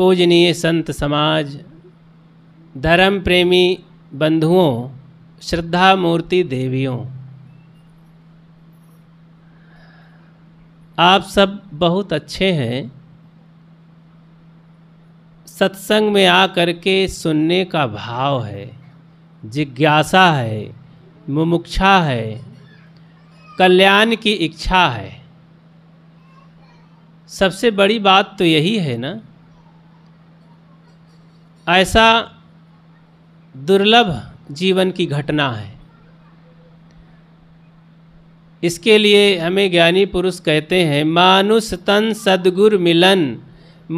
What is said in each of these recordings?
पूजनीय संत समाज धर्म प्रेमी बंधुओं श्रद्धा मूर्ति देवियों आप सब बहुत अच्छे हैं सत्संग में आ करके के सुनने का भाव है जिज्ञासा है मुमुक्षा है कल्याण की इच्छा है सबसे बड़ी बात तो यही है ना ऐसा दुर्लभ जीवन की घटना है इसके लिए हमें ज्ञानी पुरुष कहते हैं मानुष तन सदगुर मिलन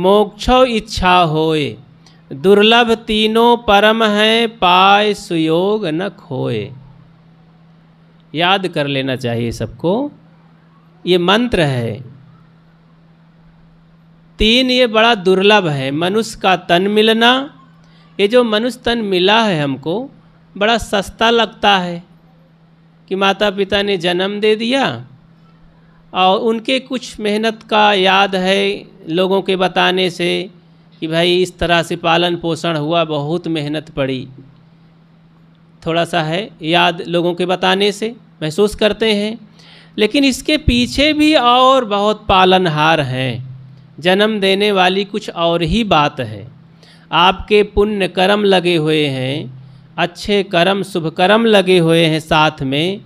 मोक्षो इच्छा होए दुर्लभ तीनों परम हैं पाए सुयोग न खोए याद कर लेना चाहिए सबको ये मंत्र है तीन ये बड़ा दुर्लभ है मनुष्य का तन मिलना ये जो मनुष्य तन मिला है हमको बड़ा सस्ता लगता है कि माता पिता ने जन्म दे दिया और उनके कुछ मेहनत का याद है लोगों के बताने से कि भाई इस तरह से पालन पोषण हुआ बहुत मेहनत पड़ी थोड़ा सा है याद लोगों के बताने से महसूस करते हैं लेकिन इसके पीछे भी और बहुत पालनहार हैं जन्म देने वाली कुछ और ही बात है आपके पुण्य कर्म लगे हुए हैं अच्छे कर्म शुभ कर्म लगे हुए हैं साथ में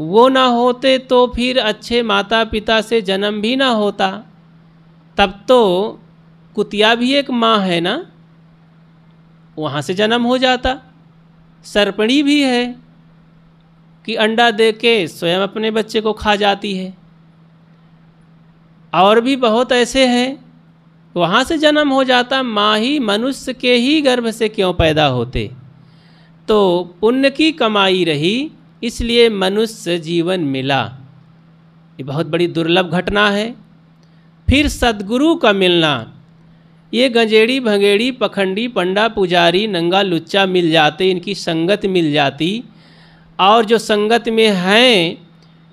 वो ना होते तो फिर अच्छे माता पिता से जन्म भी ना होता तब तो कुतिया भी एक माँ है ना वहाँ से जन्म हो जाता सर्पणी भी है कि अंडा दे के स्वयं अपने बच्चे को खा जाती है और भी बहुत ऐसे हैं वहाँ से जन्म हो जाता माँ ही मनुष्य के ही गर्भ से क्यों पैदा होते तो पुण्य की कमाई रही इसलिए मनुष्य जीवन मिला ये बहुत बड़ी दुर्लभ घटना है फिर सदगुरु का मिलना ये गंजेड़ी भंगेड़ी पखंडी पंडा पुजारी नंगा लुच्चा मिल जाते इनकी संगत मिल जाती और जो संगत में हैं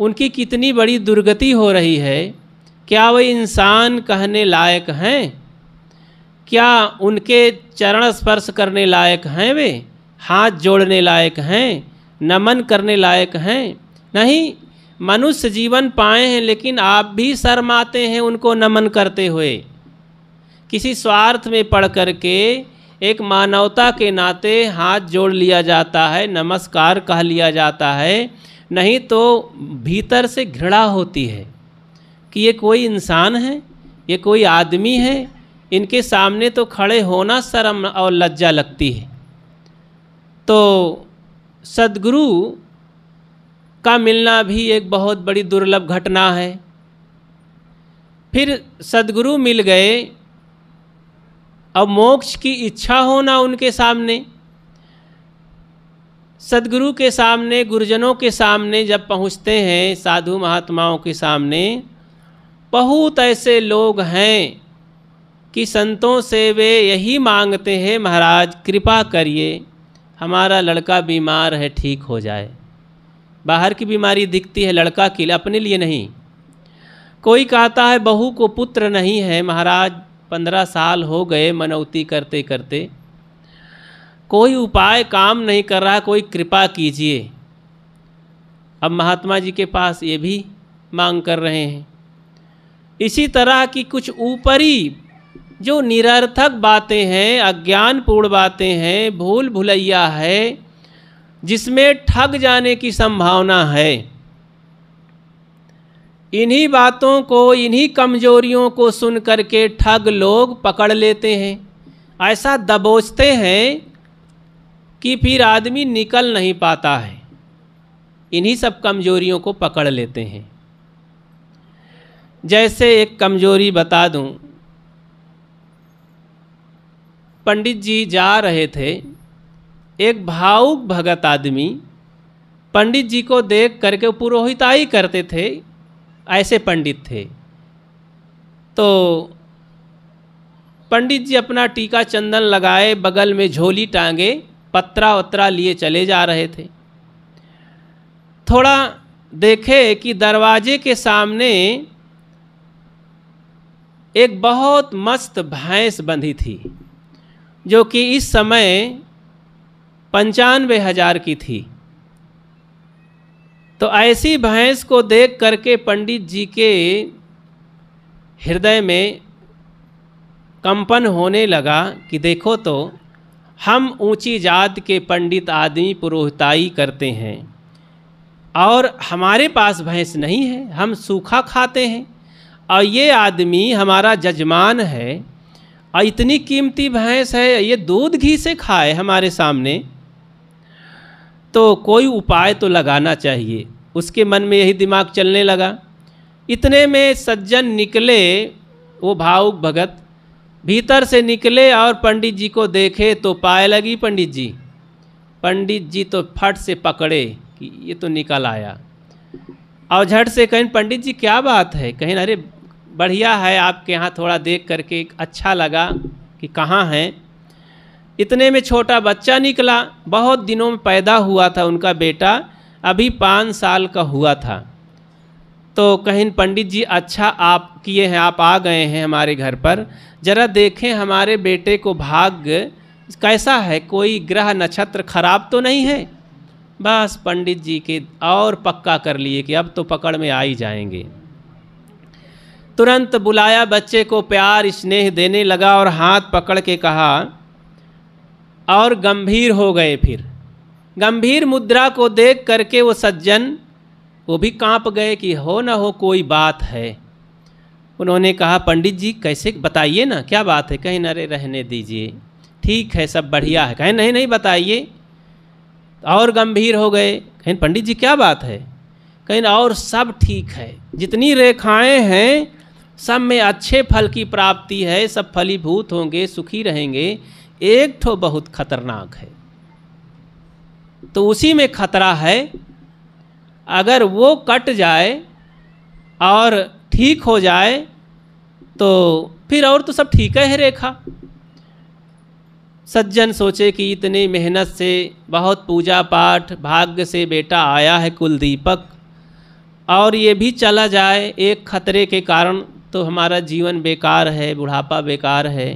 उनकी कितनी बड़ी दुर्गति हो रही है क्या वे इंसान कहने लायक हैं क्या उनके चरण स्पर्श करने लायक हैं वे हाथ जोड़ने लायक हैं नमन करने लायक हैं नहीं मनुष्य जीवन पाए हैं लेकिन आप भी शर्माते हैं उनको नमन करते हुए किसी स्वार्थ में पढ़ कर के एक मानवता के नाते हाथ जोड़ लिया जाता है नमस्कार कह लिया जाता है नहीं तो भीतर से घृणा होती है कि ये कोई इंसान है ये कोई आदमी है इनके सामने तो खड़े होना शर्म और लज्जा लगती है तो सदगुरु का मिलना भी एक बहुत बड़ी दुर्लभ घटना है फिर सदगुरु मिल गए अब मोक्ष की इच्छा होना उनके सामने सदगुरु के सामने गुरुजनों के सामने जब पहुँचते हैं साधु महात्माओं के सामने बहुत ऐसे लोग हैं कि संतों से वे यही मांगते हैं महाराज कृपा करिए हमारा लड़का बीमार है ठीक हो जाए बाहर की बीमारी दिखती है लड़का के लिए अपने लिए नहीं कोई कहता है बहू को पुत्र नहीं है महाराज पंद्रह साल हो गए मनौती करते करते कोई उपाय काम नहीं कर रहा कोई कृपा कीजिए अब महात्मा जी के पास ये भी मांग कर रहे हैं इसी तरह की कुछ ऊपरी जो निरर्थक बातें हैं अज्ञानपूर्ण बातें हैं भूल भुलैया है जिसमें ठग जाने की संभावना है इन्हीं बातों को इन्हीं कमजोरियों को सुन करके ठग लोग पकड़ लेते हैं ऐसा दबोचते हैं कि फिर आदमी निकल नहीं पाता है इन्हीं सब कमजोरियों को पकड़ लेते हैं जैसे एक कमजोरी बता दूं पंडित जी जा रहे थे एक भावुक भगत आदमी पंडित जी को देख करके पुरोहिताई करते थे ऐसे पंडित थे तो पंडित जी अपना टीका चंदन लगाए बगल में झोली टांगे पत्रा वत्रा लिए चले जा रहे थे थोड़ा देखे कि दरवाजे के सामने एक बहुत मस्त भैंस बंधी थी जो कि इस समय पंचानवे हजार की थी तो ऐसी भैंस को देख करके पंडित जी के हृदय में कंपन होने लगा कि देखो तो हम ऊंची जात के पंडित आदमी पुरोहिताई करते हैं और हमारे पास भैंस नहीं है हम सूखा खाते हैं और ये आदमी हमारा जजमान है और इतनी कीमती भैंस है ये दूध घी से खाए हमारे सामने तो कोई उपाय तो लगाना चाहिए उसके मन में यही दिमाग चलने लगा इतने में सज्जन निकले वो भावुक भगत भीतर से निकले और पंडित जी को देखे तो पाए लगी पंडित जी पंडित जी तो फट से पकड़े कि ये तो निकल आया और झट से कहें पंडित जी क्या बात है कहें अरे बढ़िया है आपके यहाँ थोड़ा देख करके अच्छा लगा कि कहाँ हैं इतने में छोटा बच्चा निकला बहुत दिनों में पैदा हुआ था उनका बेटा अभी पाँच साल का हुआ था तो कहीं पंडित जी अच्छा आप किए हैं आप आ गए हैं हमारे घर पर ज़रा देखें हमारे बेटे को भाग्य कैसा है कोई ग्रह नक्षत्र खराब तो नहीं है बस पंडित जी के और पक्का कर लिए कि अब तो पकड़ में आ ही जाएंगे तुरंत बुलाया बच्चे को प्यार स्नेह देने लगा और हाथ पकड़ के कहा और गंभीर हो गए फिर गंभीर मुद्रा को देख करके वो सज्जन वो भी कांप गए कि हो ना हो कोई बात है उन्होंने कहा पंडित जी कैसे बताइए ना क्या बात है कहीं नरे रहने दीजिए ठीक है सब बढ़िया है कहें नहीं नहीं बताइए और गंभीर हो गए कहें पंडित जी क्या बात है कहें और सब ठीक है जितनी रेखाएं हैं सब में अच्छे फल की प्राप्ति है सब फलीभूत होंगे सुखी रहेंगे एक ठो बहुत खतरनाक है तो उसी में खतरा है अगर वो कट जाए और ठीक हो जाए तो फिर और तो सब ठीक है रेखा सज्जन सोचे कि इतनी मेहनत से बहुत पूजा पाठ भाग्य से बेटा आया है कुलदीपक और ये भी चला जाए एक खतरे के कारण तो हमारा जीवन बेकार है बुढ़ापा बेकार है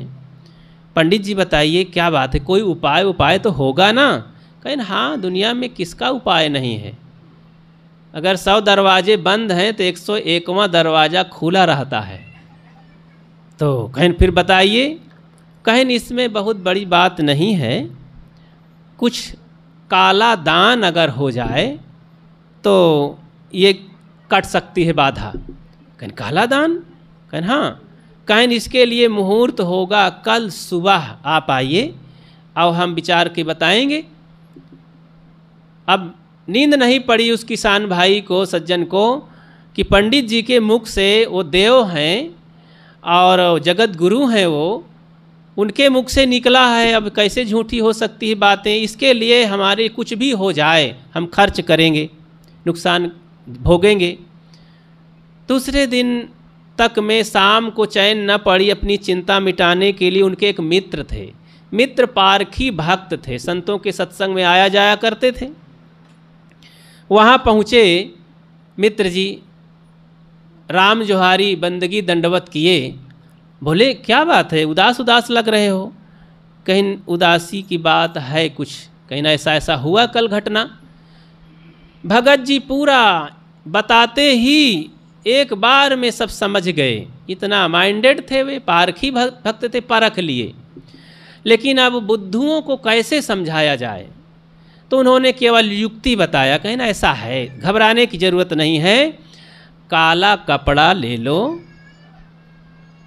पंडित जी बताइए क्या बात है कोई उपाय उपाय तो होगा ना कहें हाँ दुनिया में किसका उपाय नहीं है अगर सौ दरवाजे बंद हैं तो एक सौ एकवा दरवाज़ा खुला रहता है तो कहें फिर बताइए कहें इसमें बहुत बड़ी बात नहीं है कुछ काला दान अगर हो जाए तो ये कट सकती है बाधा कहीं काला दान कहन हाँ कहन इसके लिए मुहूर्त होगा कल सुबह आप आइए और हम विचार के बताएंगे अब नींद नहीं पड़ी उस किसान भाई को सज्जन को कि पंडित जी के मुख से वो देव हैं और जगत गुरु हैं वो उनके मुख से निकला है अब कैसे झूठी हो सकती है बातें इसके लिए हमारे कुछ भी हो जाए हम खर्च करेंगे नुकसान भोगेंगे दूसरे दिन तक में शाम को चैन न पड़ी अपनी चिंता मिटाने के लिए उनके एक मित्र थे मित्र पारखी भक्त थे संतों के सत्संग में आया जाया करते थे वहाँ पहुँचे मित्र जी राम जोहारी बंदगी दंडवत किए बोले क्या बात है उदास उदास लग रहे हो कहीं उदासी की बात है कुछ कहीं ना ऐसा ऐसा हुआ कल घटना भगत जी पूरा बताते ही एक बार में सब समझ गए इतना माइंडेड थे वे पारखी भक्त थे परख लिए लेकिन अब बुद्धुओं को कैसे समझाया जाए तो उन्होंने केवल युक्ति बताया ना ऐसा है घबराने की ज़रूरत नहीं है काला कपड़ा ले लो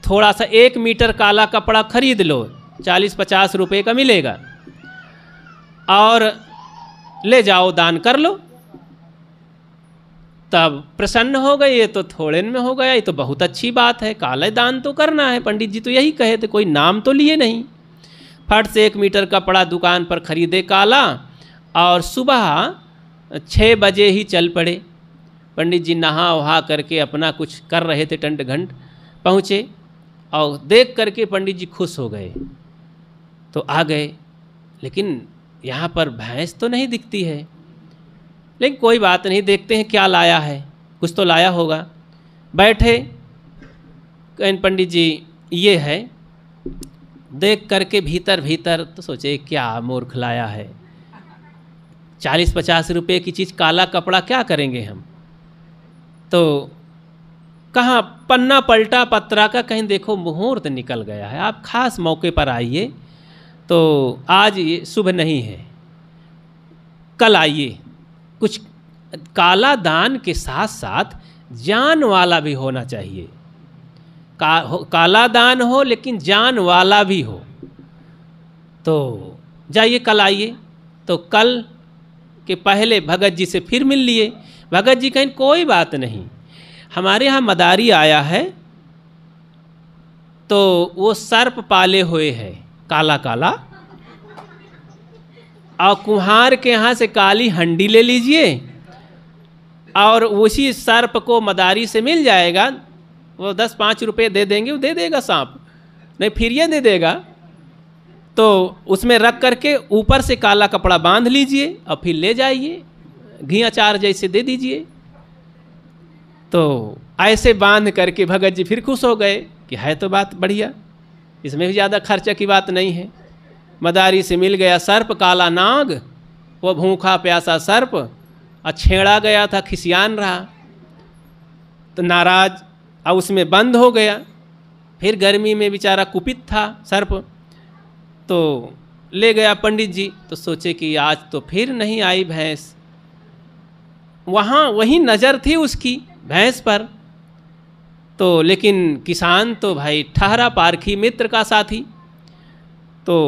थोड़ा सा एक मीटर काला कपड़ा खरीद लो चालीस पचास रुपये का मिलेगा और ले जाओ दान कर लो तब प्रसन्न हो गए ये तो थोड़े में हो गया ये तो बहुत अच्छी बात है काले दान तो करना है पंडित जी तो यही कहे थे कोई नाम तो लिए नहीं फट से एक मीटर कपड़ा दुकान पर खरीदे काला और सुबह छः बजे ही चल पड़े पंडित जी नहा वहा करके अपना कुछ कर रहे थे टंड घंट पहुँचे और देख करके पंडित जी खुश हो गए तो आ गए लेकिन यहाँ पर भैंस तो नहीं दिखती है लेकिन कोई बात नहीं देखते हैं क्या लाया है कुछ तो लाया होगा बैठे कहन पंडित जी ये है देख करके भीतर भीतर तो सोचे क्या मूर्ख लाया है चालीस पचास रुपये की चीज़ काला कपड़ा क्या करेंगे हम तो कहाँ पन्ना पलटा पत्रा का कहीं देखो मुहूर्त निकल गया है आप खास मौके पर आइए तो आज ये शुभ नहीं है कल आइए कुछ काला दान के साथ साथ जान वाला भी होना चाहिए का हो, काला दान हो लेकिन जान वाला भी हो तो जाइए कल आइए तो कल के पहले भगत जी से फिर मिल लिए भगत जी कहें कोई बात नहीं हमारे यहाँ मदारी आया है तो वो सर्प पाले हुए है काला काला और कुम्हार के यहाँ से काली हंडी ले लीजिए और उसी सर्प को मदारी से मिल जाएगा वो दस पाँच रुपये दे देंगे वो दे देगा सांप नहीं फिर ये दे देगा तो उसमें रख करके ऊपर से काला कपड़ा बांध लीजिए और फिर ले जाइए घी अचार जैसे दे दीजिए तो ऐसे बांध करके भगत जी फिर खुश हो गए कि है तो बात बढ़िया इसमें भी ज़्यादा खर्चा की बात नहीं है मदारी से मिल गया सर्प काला नाग वह भूखा प्यासा सर्प अछेड़ा गया था खिसियान रहा तो नाराज अब उसमें बंद हो गया फिर गर्मी में बेचारा कुपित था सर्प तो ले गया पंडित जी तो सोचे कि आज तो फिर नहीं आई भैंस वहाँ वही नज़र थी उसकी भैंस पर तो लेकिन किसान तो भाई ठहरा पारखी मित्र का साथी तो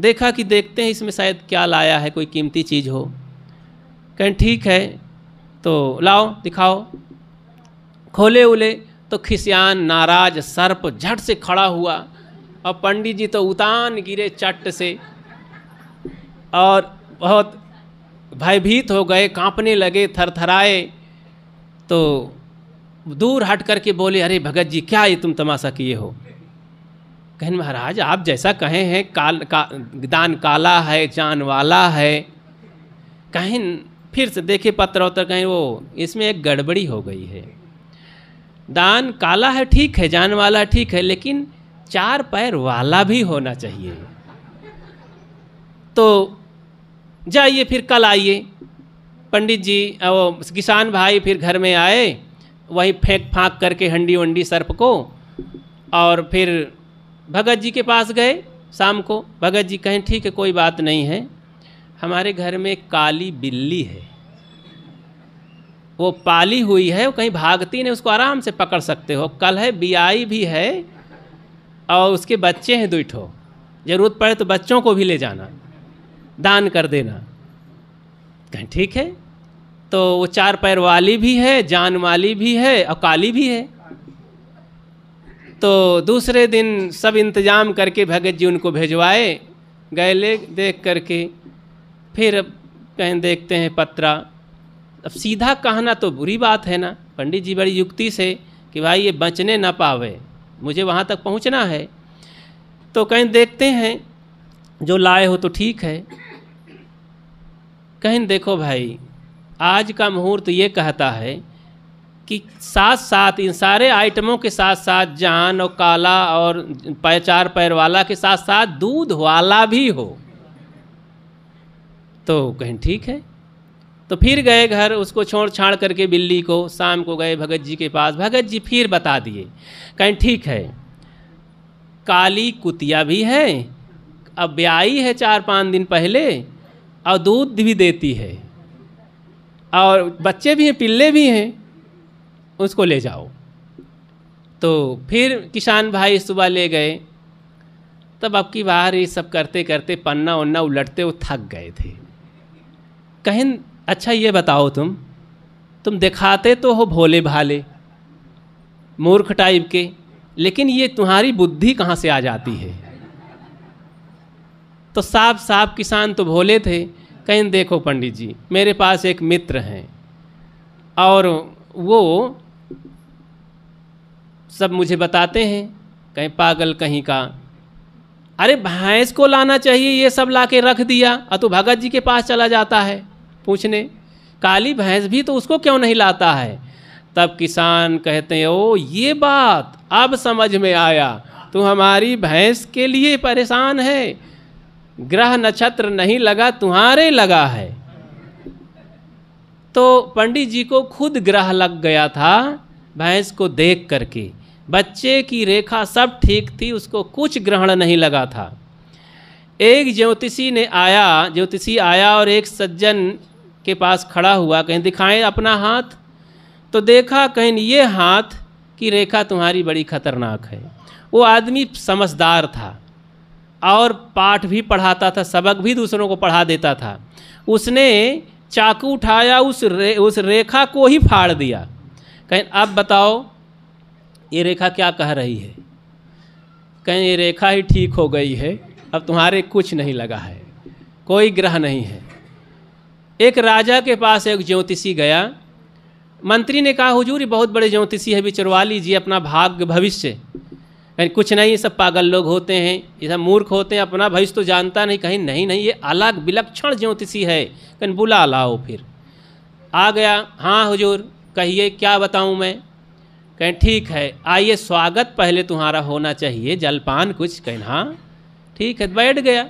देखा कि देखते हैं इसमें शायद क्या लाया है कोई कीमती चीज़ हो कहें ठीक है तो लाओ दिखाओ खोले उले तो खिसियान नाराज सर्प झट से खड़ा हुआ और पंडित जी तो उतान गिरे चट से और बहुत भयभीत हो गए कांपने लगे थरथराए तो दूर हट करके बोले अरे भगत जी क्या ये तुम तमाशा किए हो कहन महाराज आप जैसा कहे हैं काल का दान काला है जान वाला है कहन फिर से देखे पत्र उत्तर कहें वो इसमें एक गड़बड़ी हो गई है दान काला है ठीक है जान वाला ठीक है लेकिन चार पैर वाला भी होना चाहिए तो जाइए फिर कल आइए पंडित जी वो किसान भाई फिर घर में आए वही फेंक फाँक करके हंडी वंडी सर्प को और फिर भगत जी के पास गए शाम को भगत जी कहें ठीक है कोई बात नहीं है हमारे घर में काली बिल्ली है वो पाली हुई है वो कहीं भागती नहीं उसको आराम से पकड़ सकते हो कल है बियाई भी है और उसके बच्चे हैं दुठो ज़रूरत पड़े तो बच्चों को भी ले जाना दान कर देना कहें ठीक है तो वो चार पैर वाली भी है जान वाली भी है और काली भी है तो दूसरे दिन सब इंतज़ाम करके भगत जी उनको भिजवाए गए ले देख करके फिर अब कहें देखते हैं पत्रा अब सीधा कहना तो बुरी बात है ना पंडित जी बड़ी युक्ति से कि भाई ये बचने ना पावे मुझे वहाँ तक पहुँचना है तो कहीं देखते हैं जो लाए हो तो ठीक है कहीं देखो भाई आज का मुहूर्त ये कहता है कि साथ साथ इन सारे आइटमों के साथ साथ जान और काला और पै चार पैर वाला के साथ साथ दूध वाला भी हो तो कहें ठीक है तो फिर गए घर उसको छोड़ छाड़ करके बिल्ली को शाम को गए भगत जी के पास भगत जी फिर बता दिए कहें ठीक है काली कुतिया भी है अब ब्याई है चार पाँच दिन पहले और दूध भी देती है और बच्चे भी हैं पिल्ले भी हैं उसको ले जाओ तो फिर किसान भाई सुबह ले गए तब अब की बार ये सब करते करते पन्ना उन्ना उलटते वो थक गए थे कहें अच्छा ये बताओ तुम तुम दिखाते तो हो भोले भाले मूर्ख टाइप के लेकिन ये तुम्हारी बुद्धि कहाँ से आ जाती है तो साफ साफ किसान तो भोले थे कहें देखो पंडित जी मेरे पास एक मित्र हैं और वो सब मुझे बताते हैं कहीं पागल कहीं का अरे भैंस को लाना चाहिए ये सब ला के रख दिया अ तो भगत जी के पास चला जाता है पूछने काली भैंस भी तो उसको क्यों नहीं लाता है तब किसान कहते हैं ओ ये बात अब समझ में आया तो हमारी भैंस के लिए परेशान है ग्रह नक्षत्र नहीं लगा तुम्हारे लगा है तो पंडित जी को खुद ग्रह लग गया था भैंस को देख करके बच्चे की रेखा सब ठीक थी उसको कुछ ग्रहण नहीं लगा था एक ज्योतिषी ने आया ज्योतिषी आया और एक सज्जन के पास खड़ा हुआ कहीं दिखाएं अपना हाथ तो देखा कहीं ये हाथ की रेखा तुम्हारी बड़ी खतरनाक है वो आदमी समझदार था और पाठ भी पढ़ाता था सबक भी दूसरों को पढ़ा देता था उसने चाकू उठाया उस रे उस रेखा को ही फाड़ दिया कहीं अब बताओ ये रेखा क्या कह रही है कहीं ये रेखा ही ठीक हो गई है अब तुम्हारे कुछ नहीं लगा है कोई ग्रह नहीं है एक राजा के पास एक ज्योतिषी गया मंत्री ने कहा हुजूर ये बहुत बड़े ज्योतिषी है भी चरवा लीजिए अपना भाग्य भविष्य कहीं कुछ नहीं सब पागल लोग होते हैं ये सब मूर्ख होते हैं अपना भविष्य तो जानता नहीं कहीं नहीं नहीं ये अलग विलक्षण ज्योतिषी है कहीं बुला लाओ फिर आ गया हाँ हुजूर कहिए क्या बताऊँ मैं कहें ठीक है आइए स्वागत पहले तुम्हारा होना चाहिए जलपान कुछ कहें हाँ ठीक है बैठ गया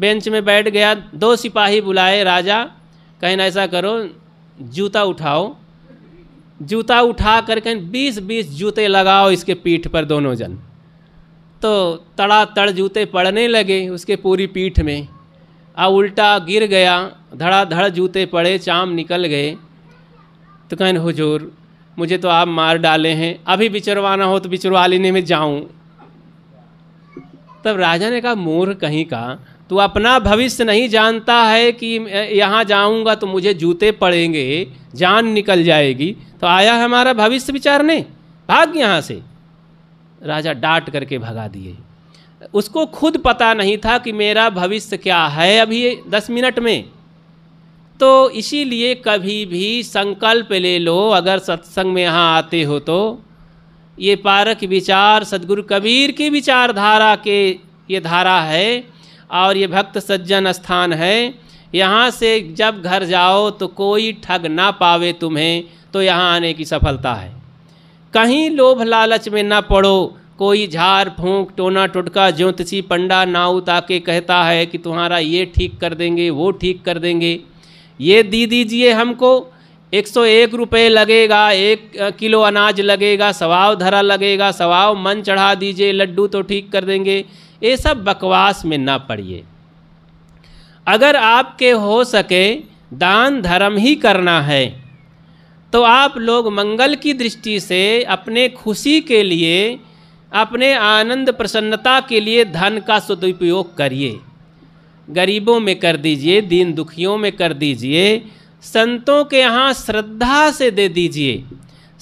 बेंच में बैठ गया दो सिपाही बुलाए राजा कहें ऐसा करो जूता उठाओ जूता उठा कर कहें बीस बीस जूते लगाओ इसके पीठ पर दोनों जन तो तड़ा तड़ जूते पड़ने लगे उसके पूरी पीठ में आ उल्टा गिर गया धड़ाधड़ जूते पड़े चाम निकल गए तो कहन हुजूर मुझे तो आप मार डाले हैं अभी बिचरवाना हो तो बिचरवा लेने में जाऊं तब राजा ने कहा मोर कहीं का तू अपना भविष्य नहीं जानता है कि यहाँ जाऊँगा तो मुझे जूते पड़ेंगे जान निकल जाएगी तो आया हमारा भविष्य विचारने भाग यहाँ से राजा डांट करके भगा दिए उसको खुद पता नहीं था कि मेरा भविष्य क्या है अभी दस मिनट में तो इसीलिए कभी भी संकल्प ले लो अगर सत्संग में यहाँ आते हो तो ये पारक विचार सदगुरु कबीर की विचारधारा के ये धारा है और ये भक्त सज्जन स्थान है यहाँ से जब घर जाओ तो कोई ठग ना पावे तुम्हें तो यहाँ आने की सफलता है कहीं लोभ लालच में ना पड़ो कोई झाड़ फूंक टोना टुटका ज्योतिषी पंडा नाव ताके कहता है कि तुम्हारा ये ठीक कर देंगे वो ठीक कर देंगे ये दे दीजिए हमको एक सौ एक रुपये लगेगा एक किलो अनाज लगेगा सवाव धरा लगेगा सवाव मन चढ़ा दीजिए लड्डू तो ठीक कर देंगे ये सब बकवास में ना पड़िए अगर आपके हो सके दान धर्म ही करना है तो आप लोग मंगल की दृष्टि से अपने खुशी के लिए अपने आनंद प्रसन्नता के लिए धन का सदुपयोग करिए गरीबों में कर दीजिए दीन दुखियों में कर दीजिए संतों के यहाँ श्रद्धा से दे दीजिए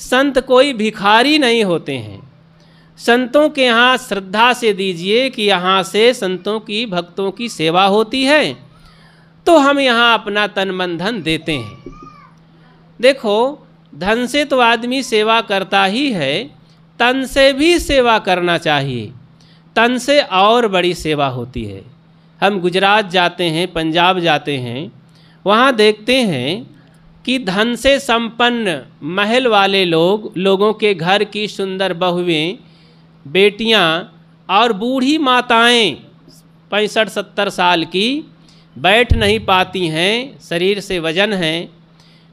संत कोई भिखारी नहीं होते हैं संतों के यहाँ श्रद्धा से दीजिए कि यहाँ से संतों की भक्तों की सेवा होती है तो हम यहाँ अपना तन मन धन देते हैं देखो धन से तो आदमी सेवा करता ही है तन से भी सेवा करना चाहिए तन से और बड़ी सेवा होती है हम गुजरात जाते हैं पंजाब जाते हैं वहाँ देखते हैं कि धन से संपन्न महल वाले लोग लोगों के घर की सुंदर बहुएं बेटियाँ और बूढ़ी माताएं पैंसठ सत्तर साल की बैठ नहीं पाती हैं शरीर से वजन है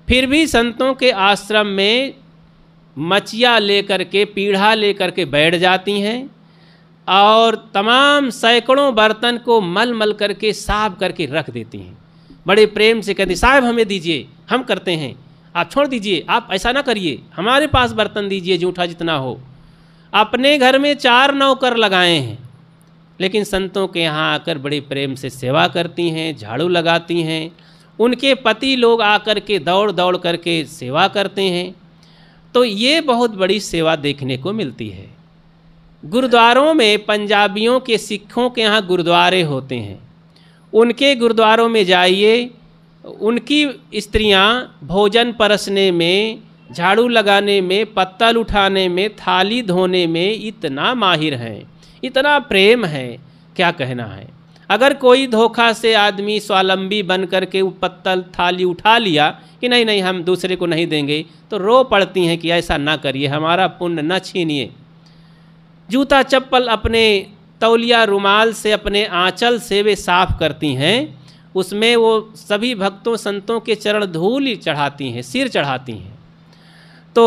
फिर भी संतों के आश्रम में मचिया लेकर के पीढ़ा लेकर के बैठ जाती हैं और तमाम सैकड़ों बर्तन को मल मल करके साफ करके रख देती हैं बड़े प्रेम से कहती साहब हमें दीजिए हम करते हैं आप छोड़ दीजिए आप ऐसा ना करिए हमारे पास बर्तन दीजिए जूठा जितना हो अपने घर में चार नौकर लगाए हैं लेकिन संतों के यहाँ आकर बड़े प्रेम से सेवा करती हैं झाड़ू लगाती हैं उनके पति लोग आकर के दौड़ दौड़ करके सेवा करते हैं तो ये बहुत बड़ी सेवा देखने को मिलती है गुरुद्वारों में पंजाबियों के सिखों के यहाँ गुरुद्वारे होते हैं उनके गुरुद्वारों में जाइए उनकी स्त्रियाँ भोजन परसने में झाड़ू लगाने में पत्तल उठाने में थाली धोने में इतना माहिर हैं इतना प्रेम है क्या कहना है अगर कोई धोखा से आदमी स्वालंबी बन करके वो पत्तल थाली उठा लिया कि नहीं नहीं हम दूसरे को नहीं देंगे तो रो पड़ती हैं कि ऐसा ना करिए हमारा पुण्य न छीनिए जूता चप्पल अपने तौलिया रुमाल से अपने आंचल से वे साफ़ करती हैं उसमें वो सभी भक्तों संतों के चरण धूल ही चढ़ाती हैं सिर चढ़ाती हैं तो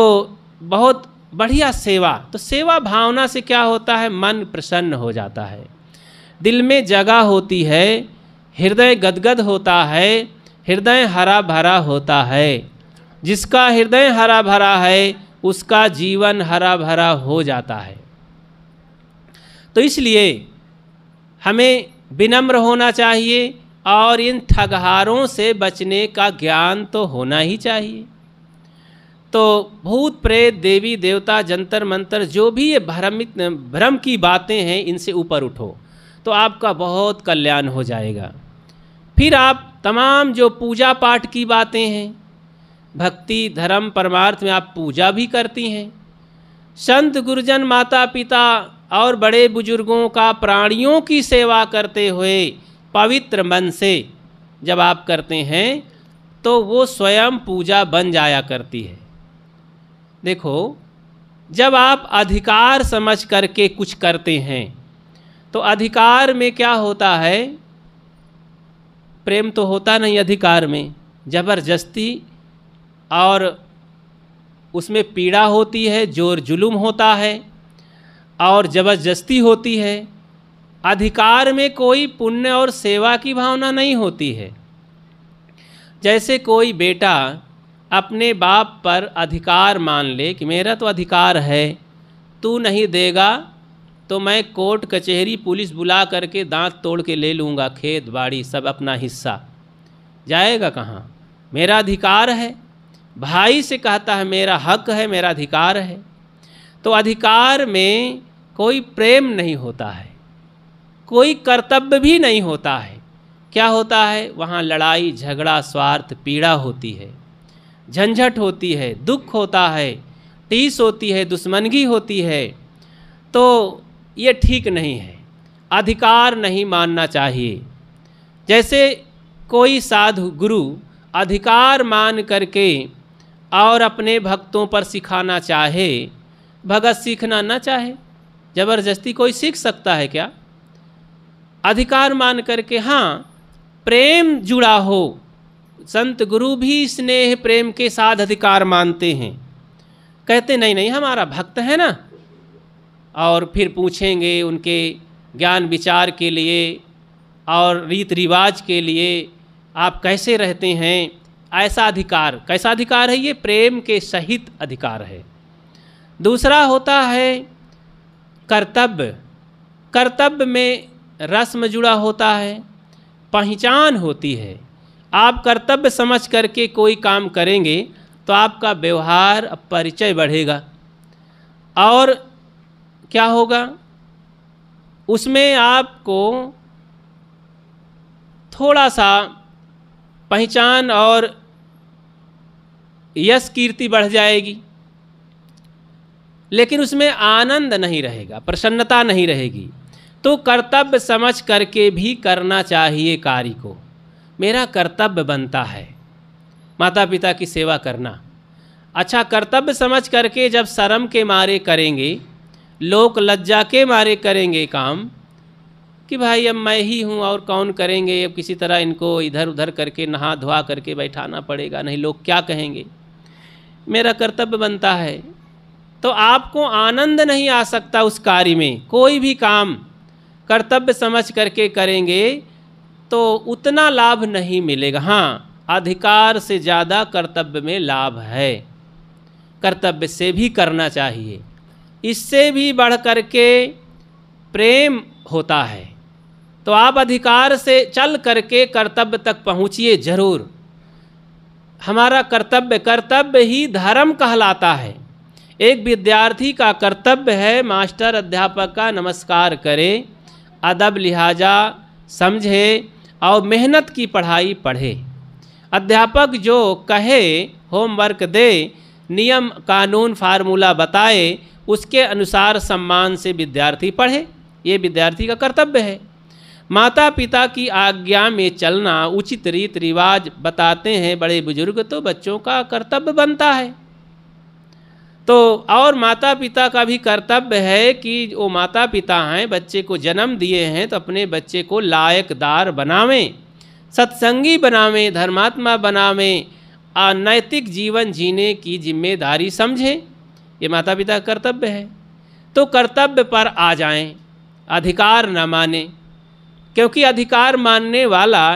बहुत बढ़िया सेवा तो सेवा भावना से क्या होता है मन प्रसन्न हो जाता है दिल में जगह होती है हृदय गदगद होता है हृदय हरा भरा होता है जिसका हृदय हरा भरा है उसका जीवन हरा भरा हो जाता है तो इसलिए हमें विनम्र होना चाहिए और इन ठगहारों से बचने का ज्ञान तो होना ही चाहिए तो भूत प्रेत देवी देवता जंतर मंतर जो भी ये भ्रमित भ्रम की बातें हैं इनसे ऊपर उठो तो आपका बहुत कल्याण हो जाएगा फिर आप तमाम जो पूजा पाठ की बातें हैं भक्ति धर्म परमार्थ में आप पूजा भी करती हैं संत गुरुजन माता पिता और बड़े बुजुर्गों का प्राणियों की सेवा करते हुए पवित्र मन से जब आप करते हैं तो वो स्वयं पूजा बन जाया करती है देखो जब आप अधिकार समझ करके कुछ करते हैं तो अधिकार में क्या होता है प्रेम तो होता नहीं अधिकार में ज़बरदस्ती और उसमें पीड़ा होती है जोर जुलूम होता है और जबरदस्ती होती है अधिकार में कोई पुण्य और सेवा की भावना नहीं होती है जैसे कोई बेटा अपने बाप पर अधिकार मान ले कि मेरा तो अधिकार है तू नहीं देगा तो मैं कोर्ट कचहरी पुलिस बुला करके दांत तोड़ के ले लूँगा खेत बाड़ी सब अपना हिस्सा जाएगा कहाँ मेरा अधिकार है भाई से कहता है मेरा हक है मेरा अधिकार है तो अधिकार में कोई प्रेम नहीं होता है कोई कर्तव्य भी नहीं होता है क्या होता है वहाँ लड़ाई झगड़ा स्वार्थ पीड़ा होती है झंझट होती है दुख होता है टीस होती है दुश्मनगी होती है तो ये ठीक नहीं है अधिकार नहीं मानना चाहिए जैसे कोई साधु गुरु अधिकार मान करके और अपने भक्तों पर सिखाना चाहे भगत सीखना न चाहे ज़बरदस्ती कोई सीख सकता है क्या अधिकार मान करके हाँ प्रेम जुड़ा हो संत गुरु भी स्नेह प्रेम के साथ अधिकार मानते हैं कहते नहीं नहीं हमारा भक्त है ना और फिर पूछेंगे उनके ज्ञान विचार के लिए और रीत रिवाज के लिए आप कैसे रहते हैं ऐसा अधिकार कैसा अधिकार है ये प्रेम के सहित अधिकार है दूसरा होता है कर्तव्य कर्तव्य में रस्म जुड़ा होता है पहचान होती है आप कर्तव्य समझ करके कोई काम करेंगे तो आपका व्यवहार परिचय बढ़ेगा और क्या होगा उसमें आपको थोड़ा सा पहचान और यश कीर्ति बढ़ जाएगी लेकिन उसमें आनंद नहीं रहेगा प्रसन्नता नहीं रहेगी तो कर्तव्य समझ करके भी करना चाहिए कार्य को मेरा कर्तव्य बनता है माता पिता की सेवा करना अच्छा कर्तव्य समझ करके जब शर्म के मारे करेंगे लोक लज्जा के मारे करेंगे काम कि भाई अब मैं ही हूँ और कौन करेंगे अब किसी तरह इनको इधर उधर करके नहा धोवा करके बैठाना पड़ेगा नहीं लोग क्या कहेंगे मेरा कर्तव्य बनता है तो आपको आनंद नहीं आ सकता उस कार्य में कोई भी काम कर्तव्य समझ करके करेंगे तो उतना लाभ नहीं मिलेगा हाँ अधिकार से ज़्यादा कर्तव्य में लाभ है कर्तव्य से भी करना चाहिए इससे भी बढ़ कर के प्रेम होता है तो आप अधिकार से चल करके कर्तव्य तक पहुँचिए जरूर हमारा कर्तव्य कर्तव्य ही धर्म कहलाता है एक विद्यार्थी का कर्तव्य है मास्टर अध्यापक का नमस्कार करे अदब लिहाजा समझे और मेहनत की पढ़ाई पढ़े अध्यापक जो कहे होमवर्क दे नियम कानून फार्मूला बताए उसके अनुसार सम्मान से विद्यार्थी पढ़े ये विद्यार्थी का कर्तव्य है माता पिता की आज्ञा में चलना उचित रीत रिवाज बताते हैं बड़े बुजुर्ग तो बच्चों का कर्तव्य बनता है तो और माता पिता का भी कर्तव्य है कि वो माता पिता हैं बच्चे को जन्म दिए हैं तो अपने बच्चे को लायकदार बनावें सत्संगी बनावें धर्मात्मा बनावें और नैतिक जीवन जीने की जिम्मेदारी समझें ये माता पिता का कर्तव्य है तो कर्तव्य पर आ जाएं अधिकार न माने क्योंकि अधिकार मानने वाला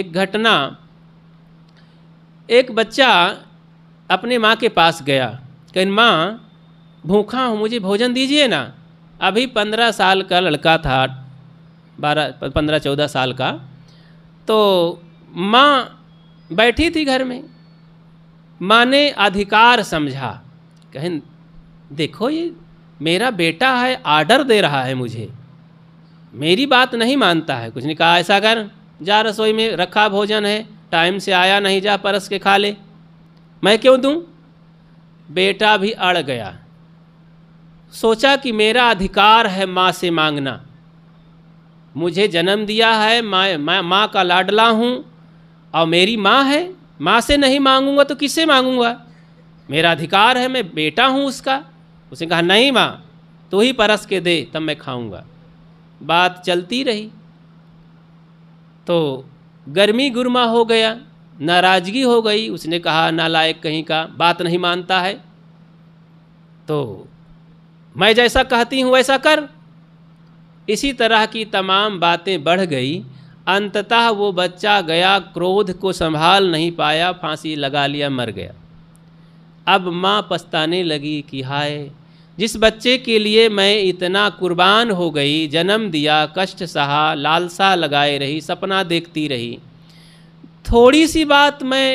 एक घटना एक बच्चा अपने माँ के पास गया कहीं माँ भूखा हूँ मुझे भोजन दीजिए ना अभी पंद्रह साल का लड़का था बारह पंद्रह चौदह साल का तो माँ बैठी थी घर में माँ ने अधिकार समझा कहें देखो ये मेरा बेटा है आर्डर दे रहा है मुझे मेरी बात नहीं मानता है कुछ नहीं कहा ऐसा कर जा रसोई में रखा भोजन है टाइम से आया नहीं जा परस के खा ले मैं क्यों दूँ बेटा भी अड़ गया सोचा कि मेरा अधिकार है माँ से मांगना मुझे जन्म दिया है माँ मैं माँ का लाडला हूँ और मेरी माँ है माँ से नहीं मांगूंगा तो किससे मांगूंगा मेरा अधिकार है मैं बेटा हूँ उसका उसने कहा नहीं माँ तो ही परस के दे तब मैं खाऊंगा बात चलती रही तो गर्मी गुरमा हो गया नाराज़गी हो गई उसने कहा नालायक कहीं का बात नहीं मानता है तो मैं जैसा कहती हूँ वैसा कर इसी तरह की तमाम बातें बढ़ गई अंततः वो बच्चा गया क्रोध को संभाल नहीं पाया फांसी लगा लिया मर गया अब माँ पछताने लगी कि हाय जिस बच्चे के लिए मैं इतना कुर्बान हो गई जन्म दिया कष्ट सहा लालसा लगाए रही सपना देखती रही थोड़ी सी बात मैं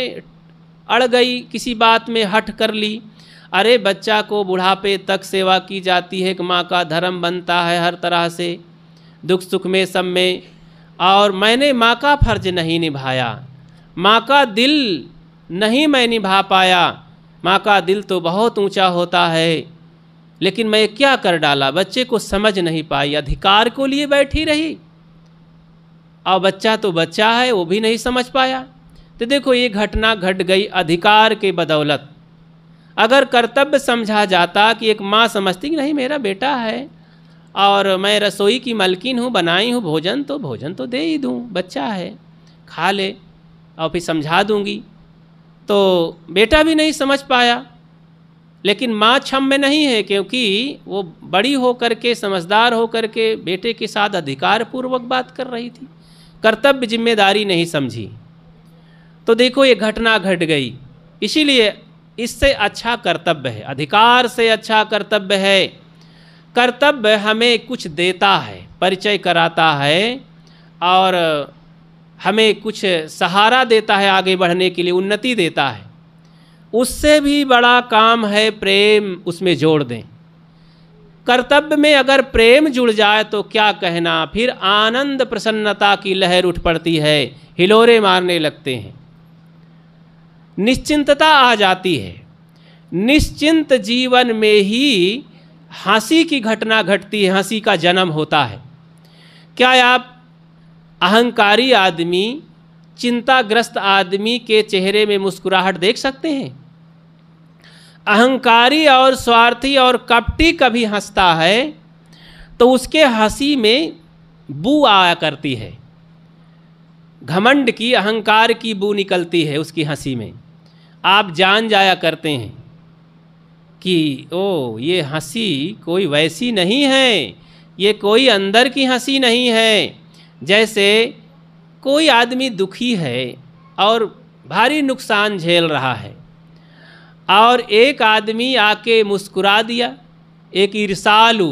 अड़ गई किसी बात में हट कर ली अरे बच्चा को बुढ़ापे तक सेवा की जाती है कि माँ का धर्म बनता है हर तरह से दुख सुख में सब में और मैंने माँ का फर्ज नहीं निभाया माँ का दिल नहीं मैं निभा पाया माँ का दिल तो बहुत ऊंचा होता है लेकिन मैं क्या कर डाला बच्चे को समझ नहीं पाई अधिकार को लिए बैठी रही अब बच्चा तो बच्चा है वो भी नहीं समझ पाया तो देखो ये घटना घट गई अधिकार के बदौलत अगर कर्तव्य समझा जाता कि एक माँ समझती कि नहीं मेरा बेटा है और मैं रसोई की मलकिन हूँ बनाई हूँ भोजन तो भोजन तो दे ही दूँ बच्चा है खा ले और फिर समझा दूँगी तो बेटा भी नहीं समझ पाया लेकिन माँ क्षम में नहीं है क्योंकि वो बड़ी होकर के समझदार होकर के बेटे के साथ अधिकार पूर्वक बात कर रही थी कर्तव्य जिम्मेदारी नहीं समझी तो देखो ये घटना घट गट गई इसीलिए इससे अच्छा कर्तव्य है अधिकार से अच्छा कर्तव्य है कर्तव्य हमें कुछ देता है परिचय कराता है और हमें कुछ सहारा देता है आगे बढ़ने के लिए उन्नति देता है उससे भी बड़ा काम है प्रेम उसमें जोड़ दें कर्तव्य में अगर प्रेम जुड़ जाए तो क्या कहना फिर आनंद प्रसन्नता की लहर उठ पड़ती है हिलोरे मारने लगते हैं निश्चिंतता आ जाती है निश्चिंत जीवन में ही हंसी की घटना घटती है हंसी का जन्म होता है क्या आप अहंकारी आदमी चिंताग्रस्त आदमी के चेहरे में मुस्कुराहट देख सकते हैं अहंकारी और स्वार्थी और कपटी कभी हंसता है तो उसके हंसी में बू आया करती है घमंड की अहंकार की बू निकलती है उसकी हंसी में आप जान जाया करते हैं कि ओ ये हंसी कोई वैसी नहीं है ये कोई अंदर की हंसी नहीं है जैसे कोई आदमी दुखी है और भारी नुकसान झेल रहा है और एक आदमी आके मुस्कुरा दिया एक ईर्षालु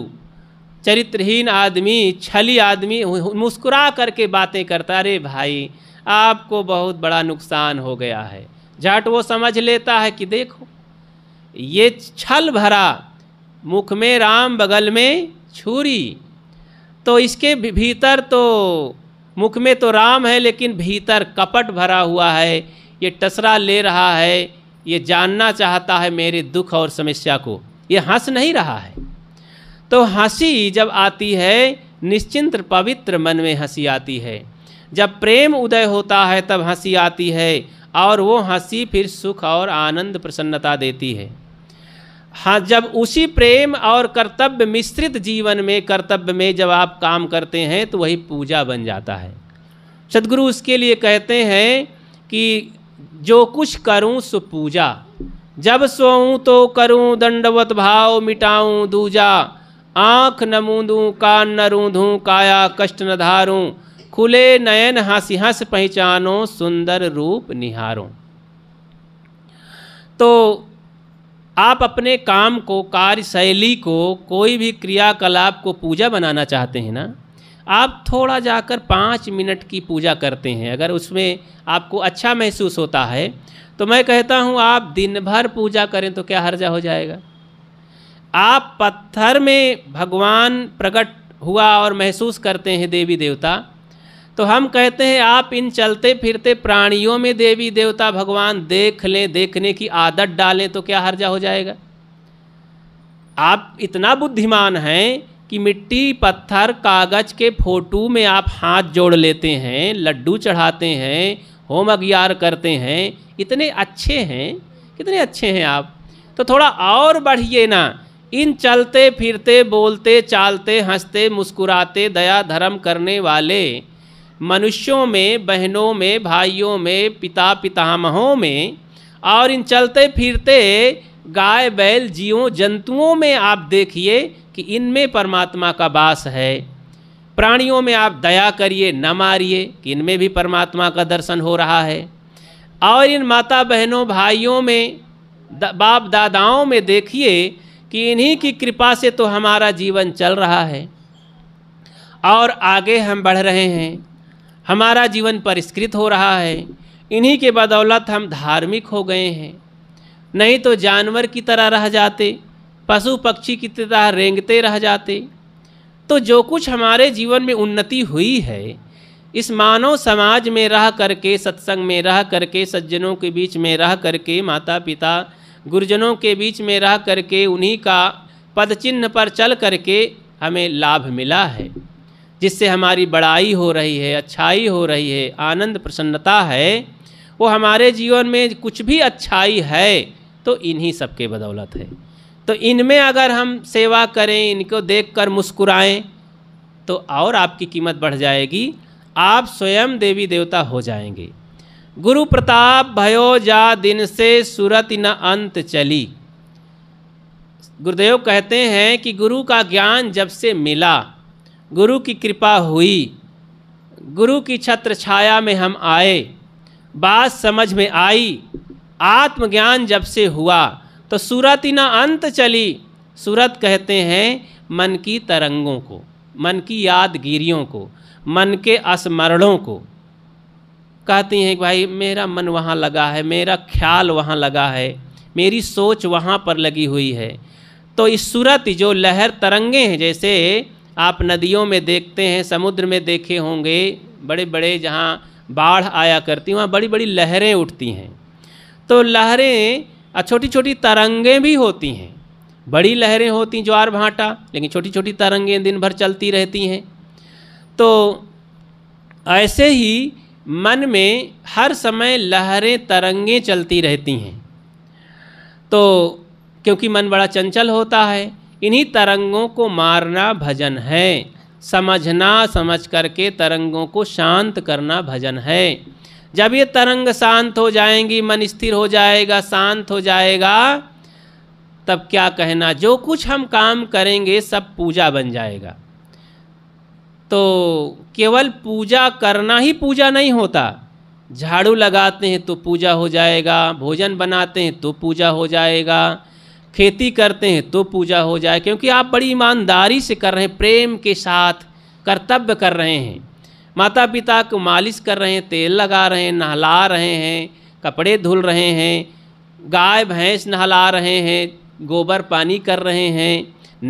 चरित्रहीन आदमी छली आदमी मुस्कुरा करके बातें करता अरे भाई आपको बहुत बड़ा नुकसान हो गया है झट वो समझ लेता है कि देखो ये छल भरा मुख में राम बगल में छुरी तो इसके भीतर तो मुख में तो राम है लेकिन भीतर कपट भरा हुआ है ये टसरा ले रहा है ये जानना चाहता है मेरे दुख और समस्या को ये हंस नहीं रहा है तो हंसी जब आती है निश्चिंत पवित्र मन में हंसी आती है जब प्रेम उदय होता है तब हंसी आती है और वो हंसी फिर सुख और आनंद प्रसन्नता देती है हाँ जब उसी प्रेम और कर्तव्य मिश्रित जीवन में कर्तव्य में जब आप काम करते हैं तो वही पूजा बन जाता है सदगुरु उसके लिए कहते हैं कि जो कुछ करूं सु पूजा जब सोऊं तो करूं दंडवत भाव मिटाऊं दूजा आँख न मूंदू कान न रूंधू काया कष्ट न धारूं खुले नयन हंसी हंस पहचानो सुंदर रूप निहारो तो आप अपने काम को कार्यशैली को कोई भी क्रियाकलाप को पूजा बनाना चाहते हैं ना आप थोड़ा जाकर पाँच मिनट की पूजा करते हैं अगर उसमें आपको अच्छा महसूस होता है तो मैं कहता हूँ आप दिन भर पूजा करें तो क्या हर्जा हो जाएगा आप पत्थर में भगवान प्रकट हुआ और महसूस करते हैं देवी देवता तो हम कहते हैं आप इन चलते फिरते प्राणियों में देवी देवता भगवान देख लें देखने की आदत डालें तो क्या हर्जा हो जाएगा आप इतना बुद्धिमान हैं कि मिट्टी पत्थर कागज़ के फोटू में आप हाथ जोड़ लेते हैं लड्डू चढ़ाते हैं होम अगियार करते हैं इतने अच्छे हैं कितने अच्छे हैं आप तो थोड़ा और बढ़िए ना इन चलते फिरते बोलते चालते हंसते मुस्कुराते दया धर्म करने वाले मनुष्यों में बहनों में भाइयों में पिता पितामहों में और इन चलते फिरते गाय बैल जीवों जंतुओं में आप देखिए कि इनमें परमात्मा का वास है प्राणियों में आप दया करिए न मारिए कि इनमें भी परमात्मा का दर्शन हो रहा है और इन माता बहनों भाइयों में द, बाप दादाओं में देखिए कि इन्हीं की कृपा से तो हमारा जीवन चल रहा है और आगे हम बढ़ रहे हैं हमारा जीवन परिष्कृत हो रहा है इन्हीं के बदौलत हम धार्मिक हो गए हैं नहीं तो जानवर की तरह रह जाते पशु पक्षी की तरह रेंगते रह जाते तो जो कुछ हमारे जीवन में उन्नति हुई है इस मानव समाज में रह करके सत्संग में रह करके सज्जनों के बीच में रह करके माता पिता गुरुजनों के बीच में रह करके उन्हीं का पद चिन्ह पर चल करके हमें लाभ मिला है जिससे हमारी बड़ाई हो रही है अच्छाई हो रही है आनंद प्रसन्नता है वो हमारे जीवन में कुछ भी अच्छाई है तो इन्हीं सब के बदौलत है तो इनमें अगर हम सेवा करें इनको देख कर मुस्कुराएँ तो और आपकी कीमत बढ़ जाएगी आप स्वयं देवी देवता हो जाएंगे गुरु प्रताप भयो जा दिन से सूरत न अंत चली गुरुदेव कहते हैं कि गुरु का ज्ञान जब से मिला गुरु की कृपा हुई गुरु की छत्र छाया में हम आए बात समझ में आई आत्मज्ञान जब से हुआ तो सूरत ही ना अंत चली सूरत कहते हैं मन की तरंगों को मन की यादगिरियों को मन के स्मरणों को कहती हैं कि भाई मेरा मन वहाँ लगा है मेरा ख्याल वहाँ लगा है मेरी सोच वहाँ पर लगी हुई है तो इस सूरत जो लहर तरंगे हैं जैसे आप नदियों में देखते हैं समुद्र में देखे होंगे बड़े बड़े जहाँ बाढ़ आया करती वहाँ बड़ी बड़ी लहरें उठती हैं तो लहरें छोटी छोटी तरंगें भी होती हैं बड़ी लहरें होती ज्वार भाटा लेकिन छोटी छोटी तरंगें दिन भर चलती रहती हैं तो ऐसे ही मन में हर समय लहरें तरंगें चलती रहती हैं तो क्योंकि मन बड़ा चंचल होता है इन्हीं तरंगों को मारना भजन है समझना समझ करके तरंगों को शांत करना भजन है जब ये तरंग शांत हो जाएंगी मन स्थिर हो जाएगा शांत हो जाएगा तब क्या कहना जो कुछ हम काम करेंगे सब पूजा बन जाएगा तो केवल पूजा करना ही पूजा नहीं होता झाड़ू लगाते हैं तो पूजा हो जाएगा भोजन बनाते हैं तो पूजा हो जाएगा खेती करते हैं तो पूजा हो जाए क्योंकि आप बड़ी ईमानदारी से कर रहे हैं प्रेम के साथ कर्तव्य कर रहे हैं माता पिता को मालिश कर रहे हैं तेल लगा रहे हैं नहला रहे हैं कपड़े धुल रहे हैं गाय भैंस नहला रहे हैं गोबर पानी कर रहे हैं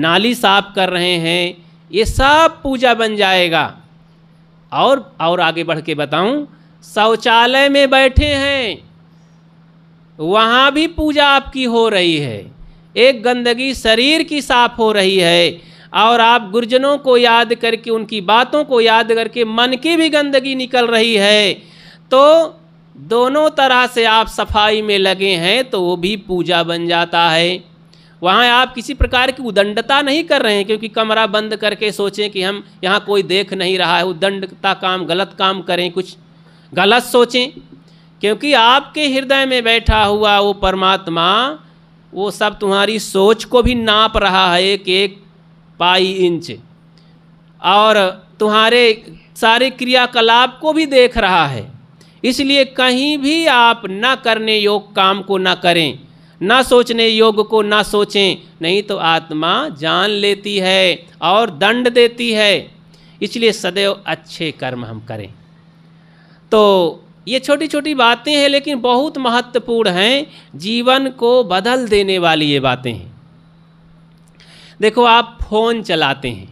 नाली साफ कर रहे हैं ये सब पूजा बन जाएगा और और आगे बढ़ के बताऊँ शौचालय में बैठे हैं वहाँ भी पूजा आपकी हो रही है एक गंदगी शरीर की साफ हो रही है और आप गुरजनों को याद करके उनकी बातों को याद करके मन की भी गंदगी निकल रही है तो दोनों तरह से आप सफाई में लगे हैं तो वो भी पूजा बन जाता है वहाँ आप किसी प्रकार की उदंडता नहीं कर रहे हैं क्योंकि कमरा बंद करके सोचें कि हम यहाँ कोई देख नहीं रहा है उदंडता काम गलत काम करें कुछ गलत सोचें क्योंकि आपके हृदय में बैठा हुआ वो परमात्मा वो सब तुम्हारी सोच को भी नाप रहा है एक एक पाई इंच और तुम्हारे सारे क्रियाकलाप को भी देख रहा है इसलिए कहीं भी आप ना करने योग काम को ना करें ना सोचने योग को ना सोचें नहीं तो आत्मा जान लेती है और दंड देती है इसलिए सदैव अच्छे कर्म हम करें तो ये छोटी छोटी बातें हैं लेकिन बहुत महत्वपूर्ण हैं जीवन को बदल देने वाली ये बातें हैं देखो आप फ़ोन चलाते हैं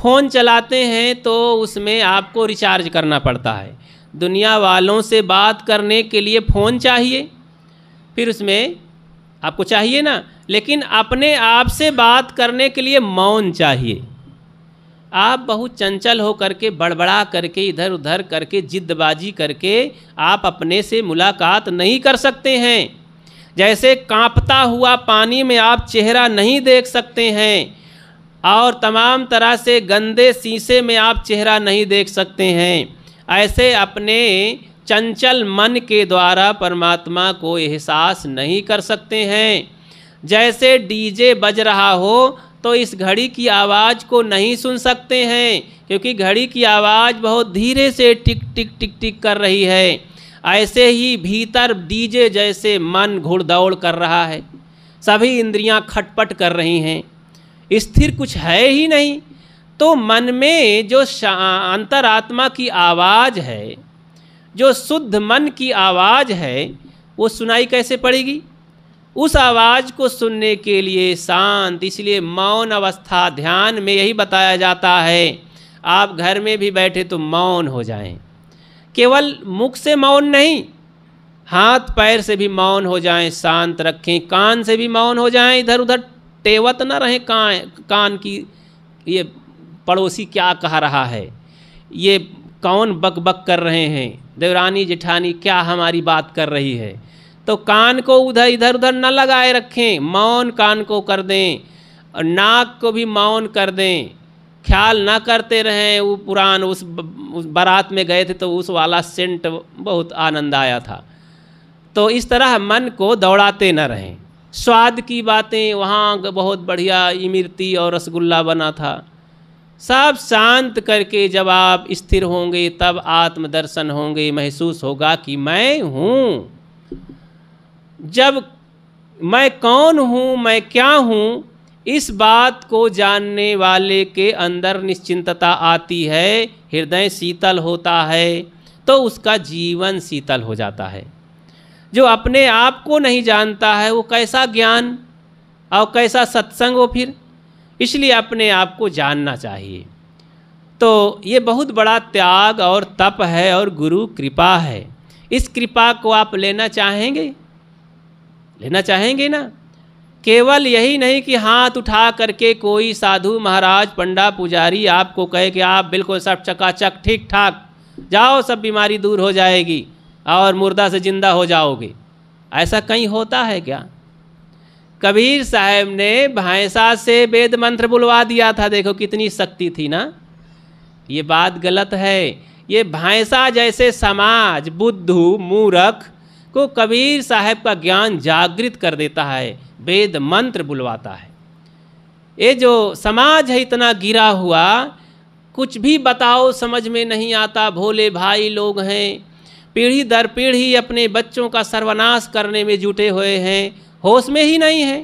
फ़ोन चलाते हैं तो उसमें आपको रिचार्ज करना पड़ता है दुनिया वालों से बात करने के लिए फ़ोन चाहिए फिर उसमें आपको चाहिए ना लेकिन अपने आप से बात करने के लिए मौन चाहिए आप बहुत चंचल हो करके बड़बड़ा करके इधर उधर करके जिद्दबाजी करके आप अपने से मुलाकात नहीं कर सकते हैं जैसे कांपता हुआ पानी में आप चेहरा नहीं देख सकते हैं और तमाम तरह से गंदे शीशे में आप चेहरा नहीं देख सकते हैं ऐसे अपने चंचल मन के द्वारा परमात्मा को एहसास नहीं कर सकते हैं जैसे डीजे बज रहा हो तो इस घड़ी की आवाज़ को नहीं सुन सकते हैं क्योंकि घड़ी की आवाज़ बहुत धीरे से टिक टिक टिक टिक कर रही है ऐसे ही भीतर डीजे जैसे मन घुड़ दौड़ कर रहा है सभी इंद्रियां खटपट कर रही हैं स्थिर कुछ है ही नहीं तो मन में जो अंतरात्मा की आवाज़ है जो शुद्ध मन की आवाज़ है वो सुनाई कैसे पड़ेगी उस आवाज़ को सुनने के लिए शांत इसलिए मौन अवस्था ध्यान में यही बताया जाता है आप घर में भी बैठे तो मौन हो जाएं केवल मुख से मौन नहीं हाथ पैर से भी मौन हो जाएं शांत रखें कान से भी मौन हो जाएं इधर उधर टेवत न रहें कान कान की ये पड़ोसी क्या कह रहा है ये कौन बक बक कर रहे हैं देवरानी जेठानी क्या हमारी बात कर रही है तो कान को उधर इधर उधर न लगाए रखें मौन कान को कर दें और नाक को भी मौन कर दें ख्याल ना करते रहें वो पुरान उस, उस बारात में गए थे तो उस वाला सेंट बहुत आनंद आया था तो इस तरह मन को दौड़ाते न रहें स्वाद की बातें वहाँ बहुत बढ़िया इमरती और रसगुल्ला बना था सब शांत करके जब आप स्थिर होंगे तब आत्मदर्शन होंगे महसूस होगा कि मैं हूँ जब मैं कौन हूँ मैं क्या हूँ इस बात को जानने वाले के अंदर निश्चिंतता आती है हृदय शीतल होता है तो उसका जीवन शीतल हो जाता है जो अपने आप को नहीं जानता है वो कैसा ज्ञान और कैसा सत्संग हो फिर इसलिए अपने आप को जानना चाहिए तो ये बहुत बड़ा त्याग और तप है और गुरु कृपा है इस कृपा को आप लेना चाहेंगे लेना चाहेंगे ना केवल यही नहीं कि हाथ उठा करके कोई साधु महाराज पंडा पुजारी आपको कहे कि आप बिल्कुल सब चकाचक ठीक ठाक जाओ सब बीमारी दूर हो जाएगी और मुर्दा से ज़िंदा हो जाओगे ऐसा कहीं होता है क्या कबीर साहब ने भैंसा से वेद मंत्र बुलवा दिया था देखो कितनी शक्ति थी ना ये बात गलत है ये भैंसा जैसे समाज बुद्धू मूरख को कबीर साहब का ज्ञान जागृत कर देता है वेद मंत्र बुलवाता है ये जो समाज है इतना गिरा हुआ कुछ भी बताओ समझ में नहीं आता भोले भाई लोग हैं पीढ़ी दर पीढ़ी अपने बच्चों का सर्वनाश करने में जुटे हुए हैं होश में ही नहीं है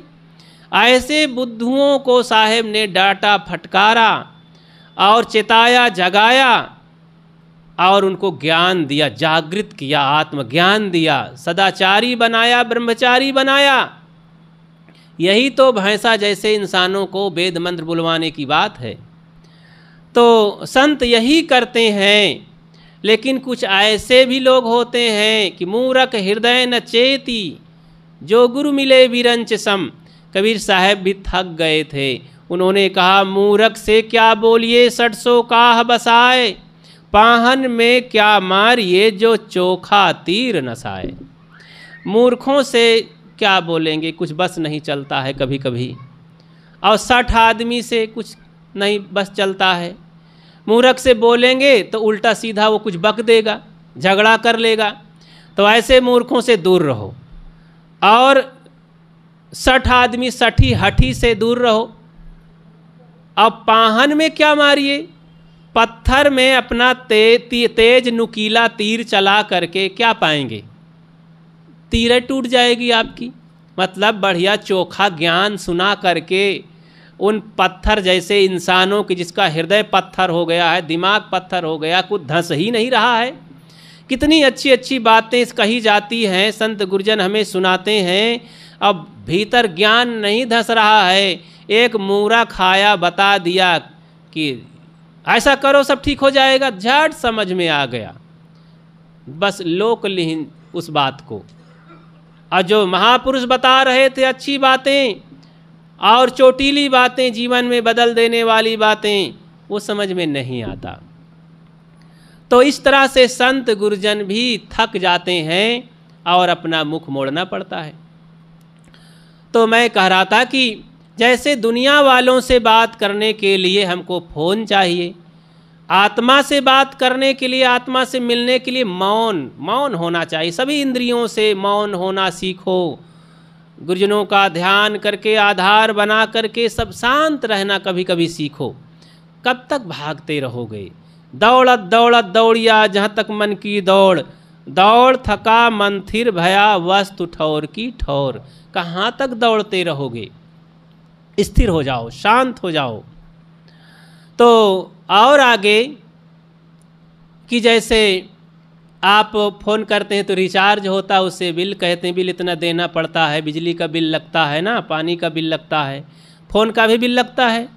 ऐसे बुद्धुओं को साहेब ने डांटा फटकारा और चेताया जगाया और उनको ज्ञान दिया जागृत किया आत्मज्ञान दिया सदाचारी बनाया ब्रह्मचारी बनाया यही तो भैंसा जैसे इंसानों को वेद मंत्र बुलवाने की बात है तो संत यही करते हैं लेकिन कुछ ऐसे भी लोग होते हैं कि मूरख हृदय न चेती जो गुरु मिले विरंच सम कबीर साहब भी थक गए थे उन्होंने कहा मूरख से क्या बोलिए सठ सौ काह बसाए पाहन में क्या मारिए जो चोखा तीर नसाए मूर्खों से क्या बोलेंगे कुछ बस नहीं चलता है कभी कभी और सठ आदमी से कुछ नहीं बस चलता है मूर्ख से बोलेंगे तो उल्टा सीधा वो कुछ बक देगा झगड़ा कर लेगा तो ऐसे मूर्खों से दूर रहो और सठ आदमी सठी हठी से दूर रहो अब पाहन में क्या मारिए पत्थर में अपना ते, ते, तेज नुकीला तीर चला करके क्या पाएंगे तीरें टूट जाएगी आपकी मतलब बढ़िया चोखा ज्ञान सुना करके उन पत्थर जैसे इंसानों की जिसका हृदय पत्थर हो गया है दिमाग पत्थर हो गया कुछ धंस ही नहीं रहा है कितनी अच्छी अच्छी बातें कही जाती हैं संत गुरुजन हमें सुनाते हैं अब भीतर ज्ञान नहीं धंस रहा है एक मूरा खाया बता दिया कि ऐसा करो सब ठीक हो जाएगा झट समझ में आ गया बस लोक लिहिन उस बात को और जो महापुरुष बता रहे थे अच्छी बातें और चोटीली बातें जीवन में बदल देने वाली बातें वो समझ में नहीं आता तो इस तरह से संत गुरुजन भी थक जाते हैं और अपना मुख मोड़ना पड़ता है तो मैं कह रहा था कि जैसे दुनिया वालों से बात करने के लिए हमको फ़ोन चाहिए आत्मा से बात करने के लिए आत्मा से मिलने के लिए मौन मौन होना चाहिए सभी इंद्रियों से मौन होना सीखो गुरुजनों का ध्यान करके आधार बना करके सब शांत रहना कभी कभी सीखो कब तक भागते रहोगे दौड़त दौड़त दौड़िया जहाँ तक मन की दौड़ दौड़ थका मन थिर भया वस्तु ठौर की ठौर कहाँ तक दौड़ते रहोगे स्थिर हो जाओ शांत हो जाओ तो और आगे कि जैसे आप फ़ोन करते हैं तो रिचार्ज होता है उससे बिल कहते हैं बिल इतना देना पड़ता है बिजली का बिल लगता है ना पानी का बिल लगता है फ़ोन का भी बिल लगता है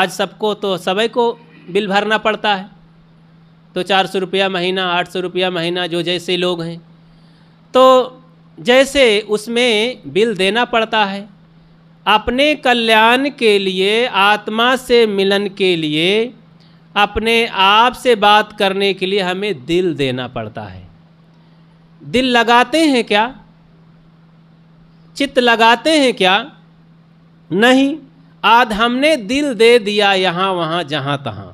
आज सबको तो सभी को बिल भरना पड़ता है तो चार सौ रुपया महीना आठ सौ रुपया महीना जो जैसे लोग हैं तो जैसे उसमें बिल देना पड़ता है अपने कल्याण के लिए आत्मा से मिलन के लिए अपने आप से बात करने के लिए हमें दिल देना पड़ता है दिल लगाते हैं क्या चित्त लगाते हैं क्या नहीं आज हमने दिल दे दिया यहाँ वहाँ जहाँ तहाँ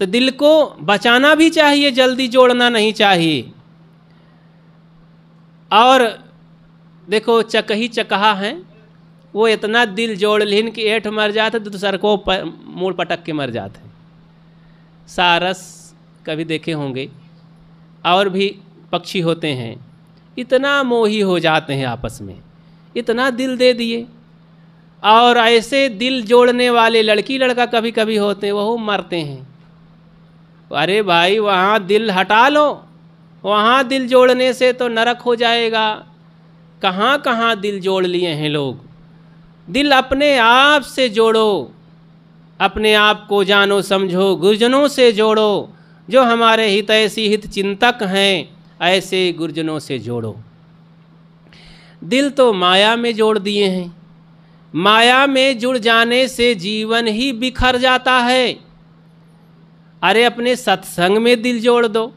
तो दिल को बचाना भी चाहिए जल्दी जोड़ना नहीं चाहिए और देखो चकही चकहा हैं वो इतना दिल जोड़ लिन कि ऐठ मर जाते तो सर को मूल पटक के मर जाते सारस कभी देखे होंगे और भी पक्षी होते हैं इतना मोही हो जाते हैं आपस में इतना दिल दे दिए और ऐसे दिल जोड़ने वाले लड़की लड़का कभी कभी होते हैं वह मरते हैं अरे भाई वहाँ दिल हटा लो वहाँ दिल जोड़ने से तो नरक हो जाएगा कहाँ कहाँ दिल जोड़ लिए हैं लोग दिल अपने आप से जोड़ो अपने आप को जानो समझो गुरजनों से जोड़ो जो हमारे हित ऐसी हित चिंतक हैं ऐसे गुरजनों से जोड़ो दिल तो माया में जोड़ दिए हैं माया में जुड़ जाने से जीवन ही बिखर जाता है अरे अपने सत्संग में दिल जोड़ दो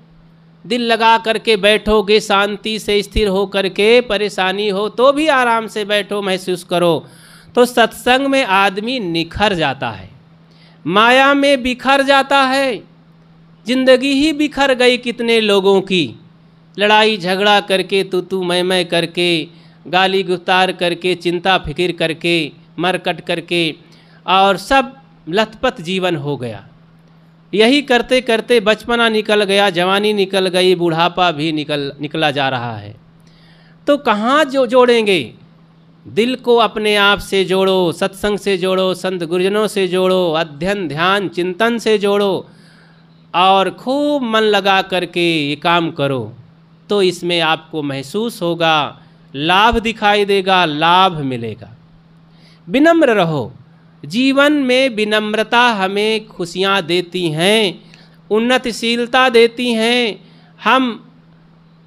दिल लगा करके बैठोगे शांति से स्थिर हो करके परेशानी हो तो भी आराम से बैठो महसूस करो तो सत्संग में आदमी निखर जाता है माया में बिखर जाता है जिंदगी ही बिखर गई कितने लोगों की लड़ाई झगड़ा करके तू तू मैं मैं करके गाली गुफ्तार करके चिंता फिक्र करके मरकट करके और सब लथपथ जीवन हो गया यही करते करते बचपना निकल गया जवानी निकल गई बुढ़ापा भी निकल निकला जा रहा है तो कहाँ जो जोड़ेंगे दिल को अपने आप से जोड़ो सत्संग से जोड़ो संत गुरुजनों से जोड़ो अध्ययन ध्यान चिंतन से जोड़ो और खूब मन लगा करके ये काम करो तो इसमें आपको महसूस होगा लाभ दिखाई देगा लाभ मिलेगा विनम्र रहो जीवन में विनम्रता हमें खुशियाँ देती हैं उन्नतिशीलता देती हैं हम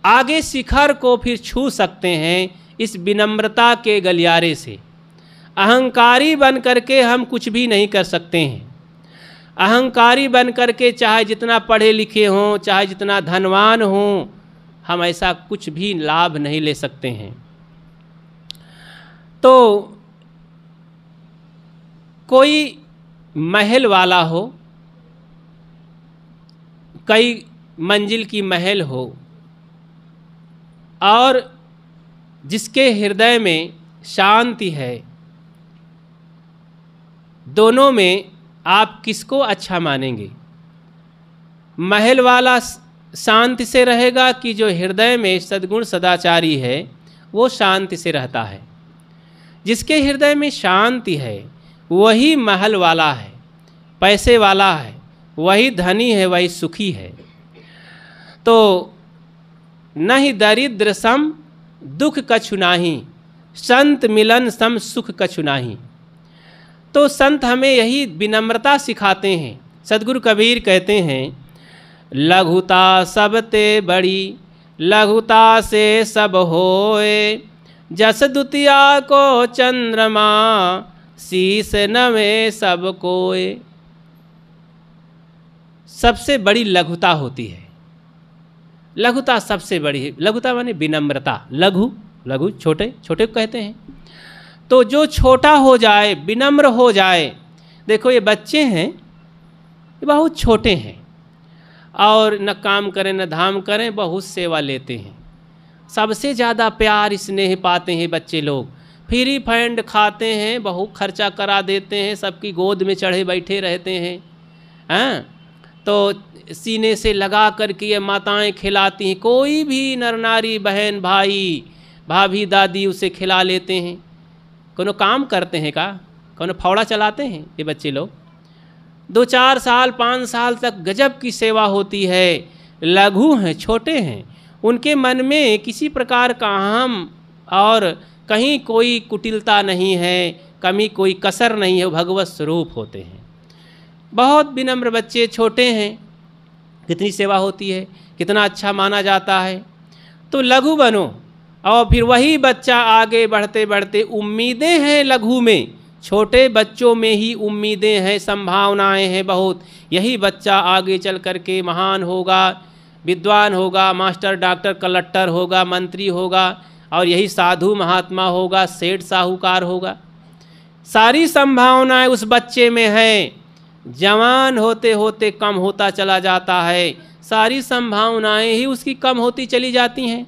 आगे शिखर को फिर छू सकते हैं इस विनम्रता के गलियारे से अहंकारी बन करके हम कुछ भी नहीं कर सकते हैं अहंकारी बन करके चाहे जितना पढ़े लिखे हों चाहे जितना धनवान हों हम ऐसा कुछ भी लाभ नहीं ले सकते हैं तो कोई महल वाला हो कई मंजिल की महल हो और जिसके हृदय में शांति है दोनों में आप किसको अच्छा मानेंगे महल वाला शांति से रहेगा कि जो हृदय में सद्गुण सदाचारी है वो शांति से रहता है जिसके हृदय में शांति है वही महल वाला है पैसे वाला है वही धनी है वही सुखी है तो न ही दरिद्र सम दुख कछुनाही संत मिलन सम सुख कछुनाही तो संत हमें यही विनम्रता सिखाते हैं सदगुरु कबीर कहते हैं लघुता सबते बड़ी लघुता से सब होए जस दुतिया को चंद्रमा शीस नवे सब कोए सबसे बड़ी लघुता होती है लघुता सबसे बड़ी है लघुता माने विनम्रता लघु लघु छोटे छोटे को कहते हैं तो जो छोटा हो जाए विनम्र हो जाए देखो ये बच्चे हैं ये बहुत छोटे हैं और न काम करें न धाम करें बहुत सेवा लेते हैं सबसे ज़्यादा प्यार स्नेह पाते हैं बच्चे लोग फ्री फंड खाते हैं बहुत खर्चा करा देते हैं सबकी गोद में चढ़े बैठे रहते हैं हैं हाँ? तो सीने से लगा कर के ये माताएँ खिलाती हैं कोई भी नर नारी बहन भाई भाभी दादी उसे खिला लेते हैं कोनो काम करते हैं का कोनो फौड़ा चलाते हैं ये बच्चे लोग दो चार साल पाँच साल तक गजब की सेवा होती है लघु हैं छोटे हैं उनके मन में किसी प्रकार का अहम और कहीं कोई कुटिलता नहीं है कमी कोई कसर नहीं है भगवत स्वरूप होते हैं बहुत विनम्र बच्चे छोटे हैं कितनी सेवा होती है कितना अच्छा माना जाता है तो लघु बनो और फिर वही बच्चा आगे बढ़ते बढ़ते उम्मीदें हैं लघु में छोटे बच्चों में ही उम्मीदें हैं संभावनाएं हैं बहुत यही बच्चा आगे चल कर के महान होगा विद्वान होगा मास्टर डॉक्टर कलेक्टर होगा मंत्री होगा और यही साधु महात्मा होगा सेठ साहूकार होगा सारी संभावनाएं उस बच्चे में हैं जवान होते होते कम होता चला जाता है सारी संभावनाएं ही उसकी कम होती चली जाती हैं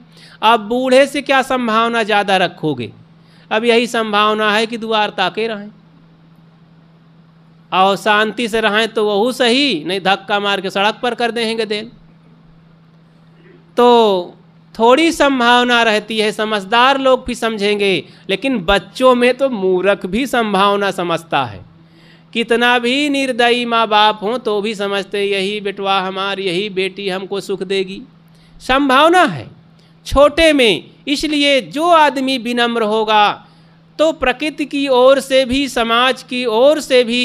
अब बूढ़े से क्या संभावना ज़्यादा रखोगे अब यही संभावना है कि द्वार ताके रहें और शांति से रहें तो वह सही नहीं धक्का मार के सड़क पर कर देंगे देन तो थोड़ी संभावना रहती है समझदार लोग भी समझेंगे लेकिन बच्चों में तो मूर्ख भी संभावना समझता है कितना भी निर्दयी माँ बाप हों तो भी समझते यही बेटवा हमार यही बेटी हमको सुख देगी संभावना है छोटे में इसलिए जो आदमी विनम्र होगा तो प्रकृति की ओर से भी समाज की ओर से भी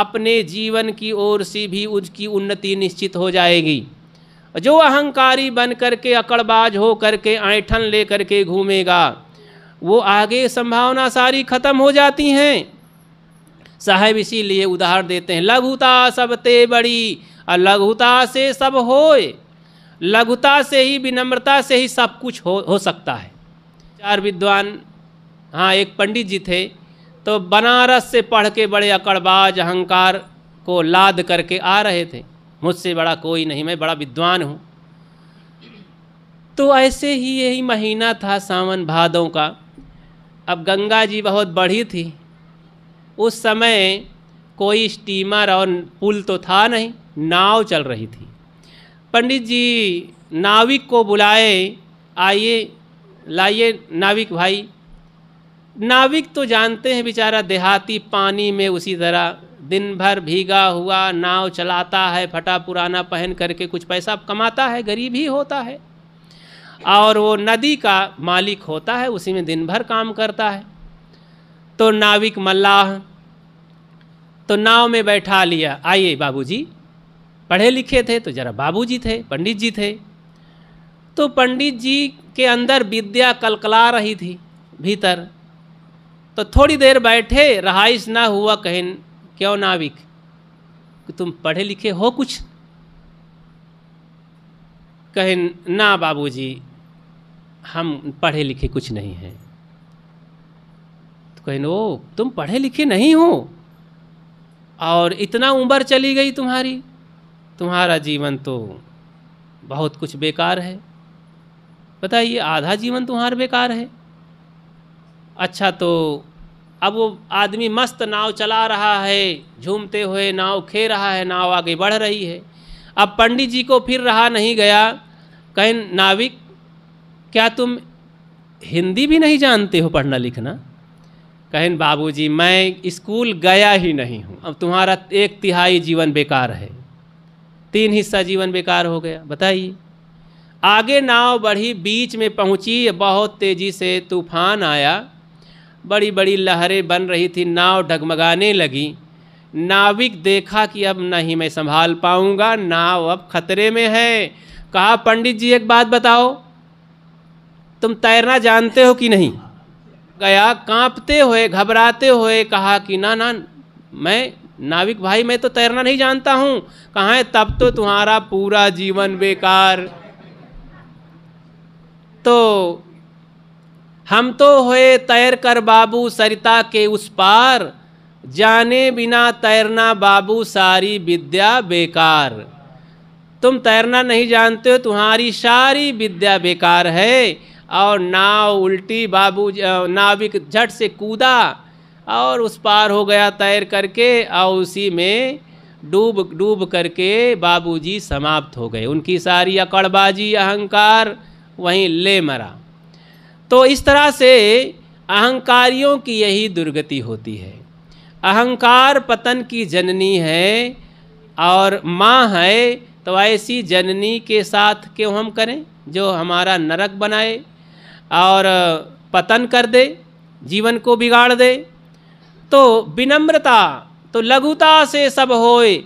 अपने जीवन की ओर से भी उसकी उन्नति निश्चित हो जाएगी जो अहंकारी बन करके अकड़बाज हो करके ऐठन ले करके घूमेगा वो आगे संभावना सारी खत्म हो जाती हैं साहेब इसीलिए उदाहरण देते हैं लघुता सब ते बड़ी और लघुता से सब होए लघुता से ही विनम्रता से ही सब कुछ हो हो सकता है चार विद्वान हाँ एक पंडित जी थे तो बनारस से पढ़ के बड़े अकड़बाज अहंकार को लाद करके आ रहे थे मुझसे बड़ा कोई नहीं मैं बड़ा विद्वान हूँ तो ऐसे ही यही महीना था सावन भादों का अब गंगा जी बहुत बढ़ी थी उस समय कोई स्टीमर और पुल तो था नहीं नाव चल रही थी पंडित जी नाविक को बुलाए आइए लाइए नाविक भाई नाविक तो जानते हैं बेचारा देहाती पानी में उसी तरह दिन भर भीगा हुआ नाव चलाता है फटा पुराना पहन करके कुछ पैसा कमाता है गरीब ही होता है और वो नदी का मालिक होता है उसी में दिन भर काम करता है तो नाविक मल्लाह तो नाव में बैठा लिया आइए बाबूजी पढ़े लिखे थे तो जरा बाबूजी थे पंडित जी थे तो पंडित जी के अंदर विद्या कलकला रही थी भीतर तो थोड़ी देर बैठे रहाइश ना हुआ कहें क्यों नाविक कि तुम पढ़े लिखे हो कुछ कहें ना बाबूजी हम पढ़े लिखे कुछ नहीं हैं तो कहें ओ तुम पढ़े लिखे नहीं हो और इतना उम्र चली गई तुम्हारी तुम्हारा जीवन तो बहुत कुछ बेकार है बताइए आधा जीवन तुम्हारा बेकार है अच्छा तो अब वो आदमी मस्त नाव चला रहा है झूमते हुए नाव खे रहा है नाव आगे बढ़ रही है अब पंडित जी को फिर रहा नहीं गया कहें नाविक क्या तुम हिंदी भी नहीं जानते हो पढ़ना लिखना कहन बाबूजी मैं स्कूल गया ही नहीं हूँ अब तुम्हारा एक तिहाई जीवन बेकार है तीन हिस्सा जीवन बेकार हो गया बताइए आगे नाव बढ़ी बीच में पहुँची बहुत तेज़ी से तूफान आया बड़ी बड़ी लहरें बन रही थी नाव ढगमगाने लगी नाविक देखा कि अब नहीं मैं संभाल पाऊँगा नाव अब खतरे में है कहा पंडित जी एक बात बताओ तुम तैरना जानते हो कि नहीं गया कांपते हुए घबराते हुए कहा कि ना ना मैं नाविक भाई मैं तो तैरना नहीं जानता हूँ कहा है तब तो तुम्हारा पूरा जीवन बेकार तो हम तो हुए तैर कर बाबू सरिता के उस पार जाने बिना तैरना बाबू सारी विद्या बेकार तुम तैरना नहीं जानते हो तुम्हारी सारी विद्या बेकार है और नाव उल्टी बाबू नाविक झट से कूदा और उस पार हो गया तैर करके और उसी में डूब डूब करके बाबूजी समाप्त हो गए उनकी सारी अकड़बाजी अहंकार वहीं ले मरा तो इस तरह से अहंकारियों की यही दुर्गति होती है अहंकार पतन की जननी है और माँ है तो ऐसी जननी के साथ क्यों हम करें जो हमारा नरक बनाए और पतन कर दे जीवन को बिगाड़ दे तो विनम्रता तो लघुता से सब होए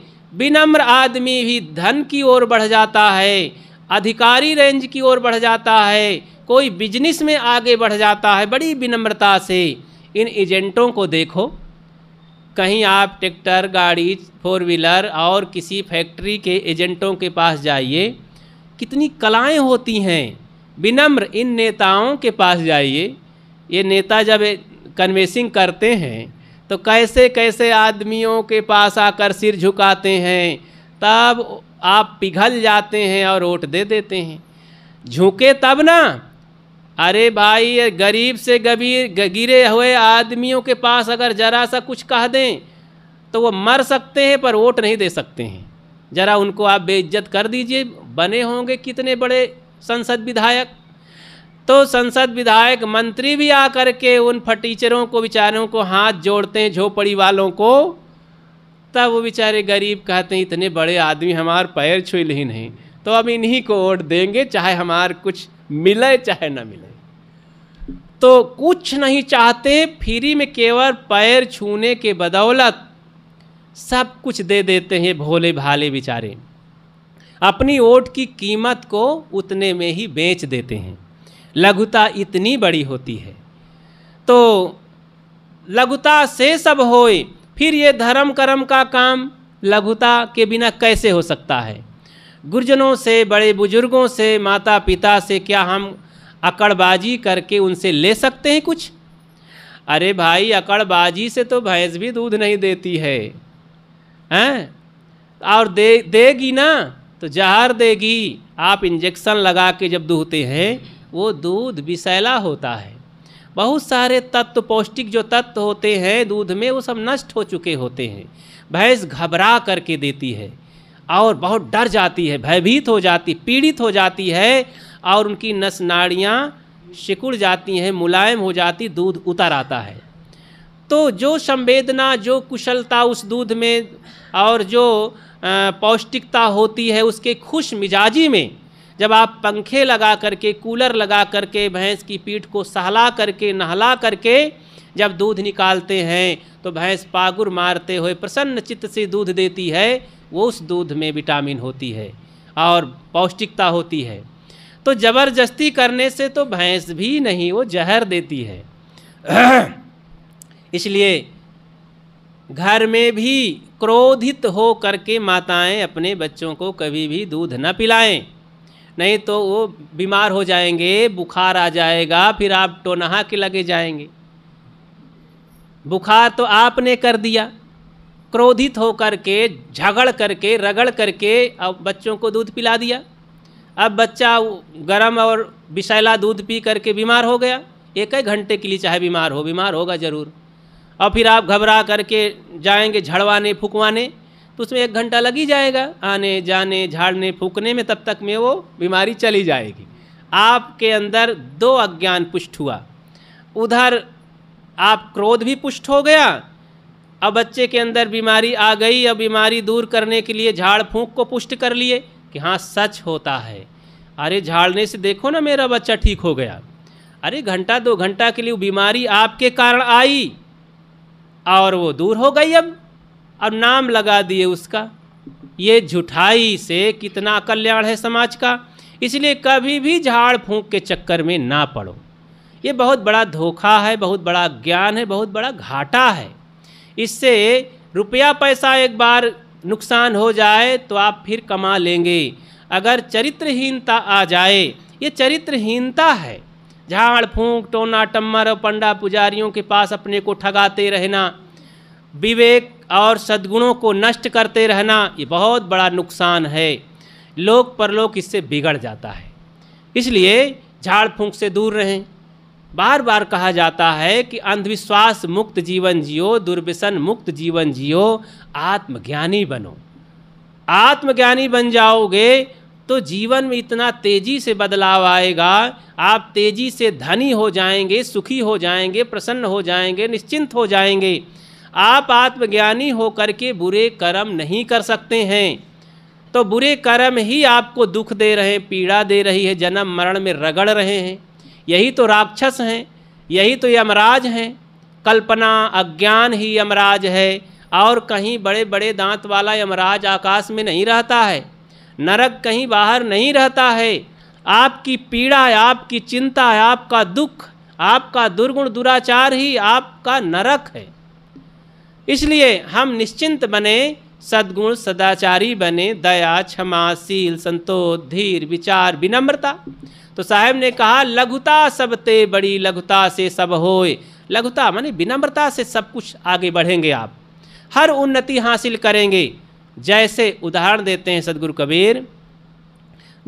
विनम्र आदमी भी धन की ओर बढ़ जाता है अधिकारी रेंज की ओर बढ़ जाता है कोई बिजनेस में आगे बढ़ जाता है बड़ी विनम्रता से इन एजेंटों को देखो कहीं आप ट्रैक्टर गाड़ी फोर व्हीलर और किसी फैक्ट्री के एजेंटों के पास जाइए कितनी कलाएं होती हैं विनम्र इन नेताओं के पास जाइए ये नेता जब कन्वेसिंग करते हैं तो कैसे कैसे आदमियों के पास आकर सिर झुकाते हैं तब आप पिघल जाते हैं और वोट दे देते हैं झुके तब ना अरे भाई गरीब से गबीर गिरे हुए आदमियों के पास अगर ज़रा सा कुछ कह दें तो वो मर सकते हैं पर वोट नहीं दे सकते हैं ज़रा उनको आप बेइज्जत कर दीजिए बने होंगे कितने बड़े संसद विधायक तो संसद विधायक मंत्री भी आकर के उन फटीचरों को बेचारों को हाथ जोड़ते हैं झोपड़ी वालों को तब वो बेचारे गरीब कहते हैं इतने बड़े आदमी हमार पैर छुल ही नहीं तो अब इन्हीं को वोट देंगे चाहे हमार कुछ मिले चाहे ना मिले तो कुछ नहीं चाहते फ्री में केवल पैर छूने के बदौलत सब कुछ दे देते हैं भोले भाले बेचारे अपनी वोट की कीमत को उतने में ही बेच देते हैं लघुता इतनी बड़ी होती है तो लघुता से सब होए फिर ये धर्म कर्म का काम लघुता के बिना कैसे हो सकता है गुरजनों से बड़े बुजुर्गों से माता पिता से क्या हम अकड़बाजी करके उनसे ले सकते हैं कुछ अरे भाई अकड़बाजी से तो भैंस भी दूध नहीं देती है हैं और दे देगी ना तो जहर देगी आप इंजेक्शन लगा के जब दूहते हैं वो दूध विषैला होता है बहुत सारे तत्व पौष्टिक जो तत्व होते हैं दूध में वो सब नष्ट हो चुके होते हैं भैंस घबरा करके देती है और बहुत डर जाती है भयभीत हो जाती पीड़ित हो जाती है और उनकी नस नाड़ियाँ सिकुड़ जाती हैं मुलायम हो जाती दूध उतर आता है तो जो संवेदना जो कुशलता उस दूध में और जो पौष्टिकता होती है उसके खुश मिजाजी में जब आप पंखे लगा करके कूलर लगा करके भैंस की पीठ को सहला करके नहला करके जब दूध निकालते हैं तो भैंस पागुर मारते हुए प्रसन्न चित्त से दूध देती है वो उस दूध में विटामिन होती है और पौष्टिकता होती है तो ज़बरदस्ती करने से तो भैंस भी नहीं वो जहर देती है इसलिए घर में भी क्रोधित हो करके माताएं अपने बच्चों को कभी भी दूध न पिलाएं नहीं तो वो बीमार हो जाएंगे बुखार आ जाएगा फिर आप टोनहा के लगे जाएंगे बुखार तो आपने कर दिया क्रोधित होकर के झगड़ करके रगड़ करके अब बच्चों को दूध पिला दिया अब बच्चा गर्म और विषैला दूध पी करके बीमार हो गया एक ही घंटे के लिए चाहे बीमार हो बीमार होगा ज़रूर और फिर आप घबरा करके जाएंगे झड़वाने फुकवाने तो उसमें एक घंटा लग ही जाएगा आने जाने झाड़ने फूकने में तब तक में वो बीमारी चली जाएगी आपके अंदर दो अज्ञान पुष्ट हुआ उधर आप क्रोध भी पुष्ट हो गया अब बच्चे के अंदर बीमारी आ गई अब बीमारी दूर करने के लिए झाड़ फूंक को पुष्ट कर लिए कि हाँ सच होता है अरे झाड़ने से देखो ना मेरा बच्चा ठीक हो गया अरे घंटा दो घंटा के लिए बीमारी आपके कारण आई और वो दूर हो गई अब अब नाम लगा दिए उसका ये झूठाई से कितना कल्याण है समाज का इसलिए कभी भी झाड़ फूंक के चक्कर में ना पड़ो ये बहुत बड़ा धोखा है बहुत बड़ा ज्ञान है बहुत बड़ा घाटा है इससे रुपया पैसा एक बार नुकसान हो जाए तो आप फिर कमा लेंगे अगर चरित्रहीनता आ जाए ये चरित्रहीनता है झाड़ फूंक टोना टम्मर और पंडा पुजारियों के पास अपने को ठगाते रहना विवेक और सद्गुणों को नष्ट करते रहना ये बहुत बड़ा नुकसान है लोक परलोक इससे बिगड़ जाता है इसलिए झाड़ फूंक से दूर रहें बार बार कहा जाता है कि अंधविश्वास मुक्त जीवन जियो दुर्व्यसन मुक्त जीवन जियो आत्मज्ञानी बनो आत्मज्ञानी बन जाओगे तो जीवन में इतना तेज़ी से बदलाव आएगा आप तेज़ी से धनी हो जाएंगे सुखी हो जाएंगे प्रसन्न हो जाएंगे निश्चिंत हो जाएंगे आप आत्मज्ञानी होकर के बुरे कर्म नहीं कर सकते हैं तो बुरे कर्म ही आपको दुख दे रहे हैं पीड़ा दे रही है जन्म मरण में रगड़ रहे हैं यही तो राक्षस हैं यही तो यमराज हैं कल्पना अज्ञान ही यमराज है और कहीं बड़े बड़े दांत वाला यमराज आकाश में नहीं रहता है नरक कहीं बाहर नहीं रहता है आपकी पीड़ा है आपकी चिंता है आपका दुख आपका दुर्गुण दुराचार ही आपका नरक है इसलिए हम निश्चिंत बने सद्गुण सदाचारी बने दया क्षमा शील संतोष धीर विचार विनम्रता तो साहब ने कहा लघुता सब ते बड़ी लघुता से सब होए लघुता माने विनम्रता से सब कुछ आगे बढ़ेंगे आप हर उन्नति हासिल करेंगे जैसे उदाहरण देते हैं सदगुरु कबीर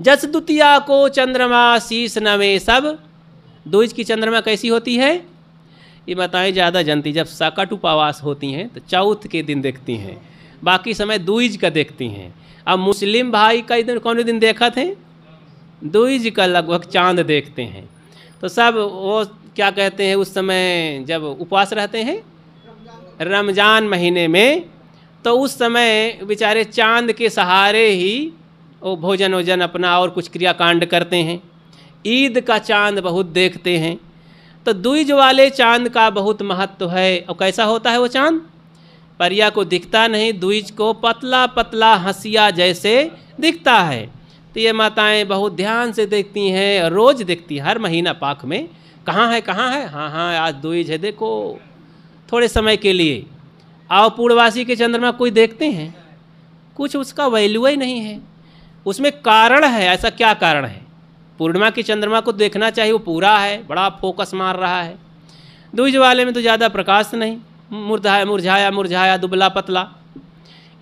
जस द्वितिया को चंद्रमा शीश नवे सब द्विज की चंद्रमा कैसी होती है ये बताएं ज़्यादा जनती जब सकट उपावास होती हैं तो चौथ के दिन देखती हैं बाकी समय दुईज का देखती हैं अब मुस्लिम भाई का दिन कौन दिन देखा थे दुईज का लगभग चांद देखते हैं तो सब वो क्या कहते हैं उस समय जब उपवास रहते हैं रमज़ान महीने में तो उस समय बेचारे चांद के सहारे ही वो भोजन वोजन अपना और कुछ क्रियाकांड करते हैं ईद का चांद बहुत देखते हैं तो द्विज वाले चांद का बहुत महत्व है और कैसा होता है वो चांद परिया को दिखता नहीं द्विज को पतला पतला हंसिया जैसे दिखता है तो ये माताएं बहुत ध्यान से देखती हैं रोज़ देखती हैं हर महीना पाक में कहाँ है कहाँ है हाँ हाँ आज द्विज है देखो थोड़े समय के लिए आओ पूर्णवासी के चंद्रमा कोई देखते हैं कुछ उसका वैल्यू ही नहीं है उसमें कारण है ऐसा क्या कारण है पूर्णिमा के चंद्रमा को देखना चाहिए वो पूरा है बड़ा फोकस मार रहा है दूज वाले में तो ज़्यादा प्रकाश नहीं मुरझाया मुरझाया मुरझाया दुबला पतला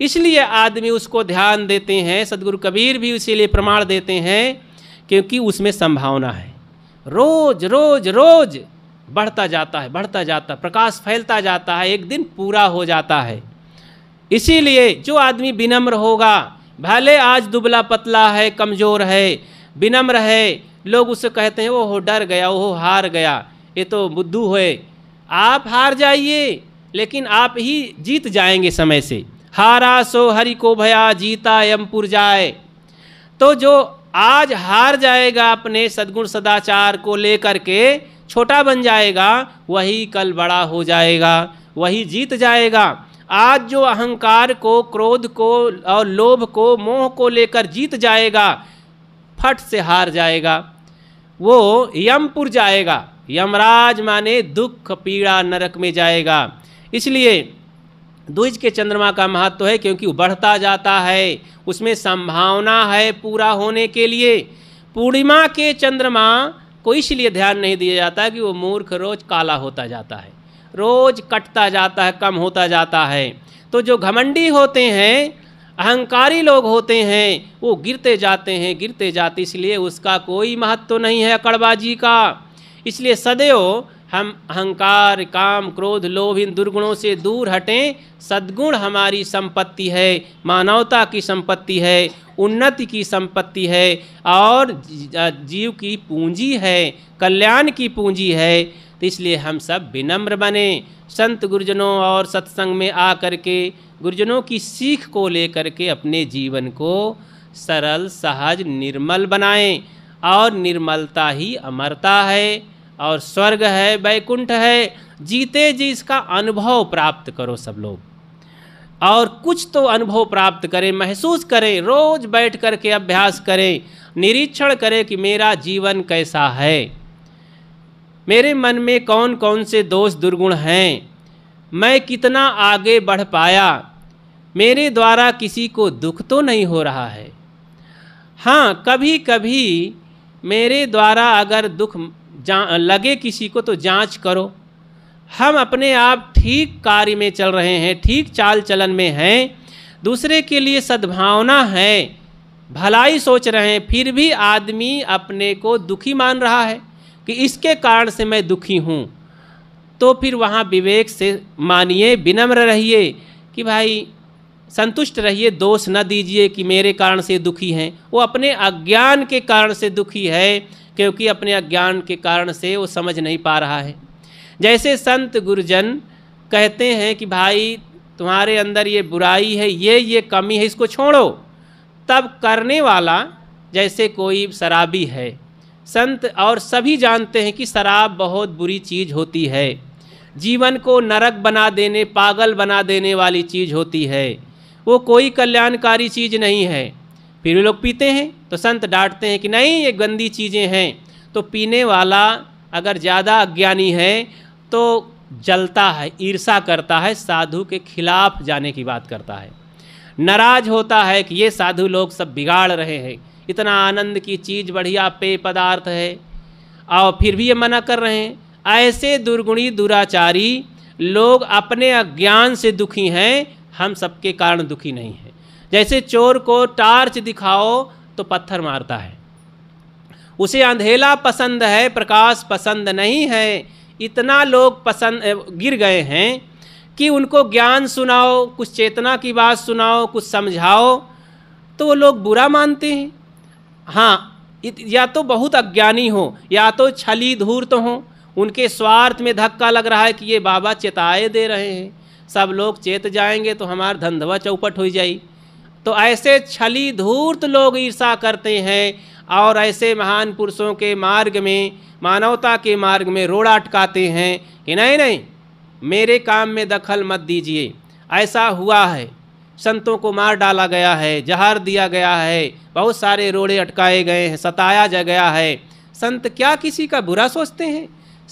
इसलिए आदमी उसको ध्यान देते हैं सदगुरु कबीर भी इसीलिए प्रमाण देते हैं क्योंकि उसमें संभावना है रोज़ रोज़ रोज़ बढ़ता जाता है बढ़ता जाता है प्रकाश फैलता जाता है एक दिन पूरा हो जाता है इसीलिए जो आदमी विनम्र होगा भले आज दुबला पतला है कमज़ोर है विनम्र है लोग उसे कहते हैं ओहो डर गया ओहो हार गया ये तो बुद्धू है आप हार जाइए लेकिन आप ही जीत जाएंगे समय से हारा सो हरि को भया जीता यमपुर जाए तो जो आज हार जाएगा अपने सद्गुण सदाचार को लेकर के छोटा बन जाएगा वही कल बड़ा हो जाएगा वही जीत जाएगा आज जो अहंकार को क्रोध को और लोभ को मोह को लेकर जीत जाएगा फट से हार जाएगा वो यमपुर जाएगा यमराज माने दुख पीड़ा नरक में जाएगा इसलिए द्विज के चंद्रमा का महत्व तो है क्योंकि वो बढ़ता जाता है उसमें संभावना है पूरा होने के लिए पूर्णिमा के चंद्रमा को इसलिए ध्यान नहीं दिया जाता कि वो मूर्ख रोज़ काला होता जाता है रोज़ कटता जाता है कम होता जाता है तो जो घमंडी होते हैं अहंकारी लोग होते हैं वो गिरते जाते हैं गिरते जाते इसलिए उसका कोई महत्व तो नहीं है अकड़बाजी का इसलिए सदैव हम अहंकार काम क्रोध लोभ इन दुर्गुणों से दूर हटें सद्गुण हमारी संपत्ति है मानवता की संपत्ति है उन्नति की संपत्ति है और जीव की पूंजी है कल्याण की पूंजी है तो इसलिए हम सब विनम्र बने संत गुरुजनों और सत्संग में आ कर के गुरुजनों की सीख को लेकर के अपने जीवन को सरल सहज निर्मल बनाएं और निर्मलता ही अमरता है और स्वर्ग है वैकुंठ है जीते जी इसका अनुभव प्राप्त करो सब लोग और कुछ तो अनुभव प्राप्त करें महसूस करें रोज बैठ कर के अभ्यास करें निरीक्षण करें कि मेरा जीवन कैसा है मेरे मन में कौन कौन से दोष दुर्गुण हैं मैं कितना आगे बढ़ पाया मेरे द्वारा किसी को दुख तो नहीं हो रहा है हाँ कभी कभी मेरे द्वारा अगर दुख लगे किसी को तो जांच करो हम अपने आप ठीक कार्य में चल रहे हैं ठीक चाल चलन में हैं दूसरे के लिए सद्भावना है भलाई सोच रहे हैं फिर भी आदमी अपने को दुखी मान रहा है कि इसके कारण से मैं दुखी हूँ तो फिर वहाँ विवेक से मानिए विनम्र रहिए कि भाई संतुष्ट रहिए दोष न दीजिए कि मेरे कारण से दुखी हैं वो अपने अज्ञान के कारण से दुखी है क्योंकि अपने अज्ञान के कारण से वो समझ नहीं पा रहा है जैसे संत गुरुजन कहते हैं कि भाई तुम्हारे अंदर ये बुराई है ये ये कमी है इसको छोड़ो तब करने वाला जैसे कोई शराबी है संत और सभी जानते हैं कि शराब बहुत बुरी चीज़ होती है जीवन को नरक बना देने पागल बना देने वाली चीज़ होती है वो कोई कल्याणकारी चीज़ नहीं है फिर भी लोग पीते हैं तो संत डांटते हैं कि नहीं ये गंदी चीज़ें हैं तो पीने वाला अगर ज़्यादा अज्ञानी है तो जलता है ईर्षा करता है साधु के खिलाफ जाने की बात करता है नाराज होता है कि ये साधु लोग सब बिगाड़ रहे हैं इतना आनंद की चीज़ बढ़िया पेय पदार्थ है और फिर भी ये मना कर रहे हैं ऐसे दुर्गुणी दुराचारी लोग अपने अज्ञान से दुखी हैं हम सबके कारण दुखी नहीं हैं जैसे चोर को टार्च दिखाओ तो पत्थर मारता है उसे अंधेला पसंद है प्रकाश पसंद नहीं है इतना लोग पसंद गिर गए हैं कि उनको ज्ञान सुनाओ कुछ चेतना की बात सुनाओ कुछ समझाओ तो वो लोग बुरा मानते हैं हाँ या तो बहुत अज्ञानी हो या तो छली धूर्त तो उनके स्वार्थ में धक्का लग रहा है कि ये बाबा चेताए दे रहे हैं सब लोग चेत जाएंगे तो हमारा धंधवा चौपट हो जाए तो ऐसे छली धूर्त लोग ईर्षा करते हैं और ऐसे महान पुरुषों के मार्ग में मानवता के मार्ग में रोड़ा अटकाते हैं कि नहीं नहीं मेरे काम में दखल मत दीजिए ऐसा हुआ है संतों को मार डाला गया है जहर दिया गया है बहुत सारे रोड़े अटकाए गए हैं सताया जा गया है संत क्या किसी का बुरा सोचते हैं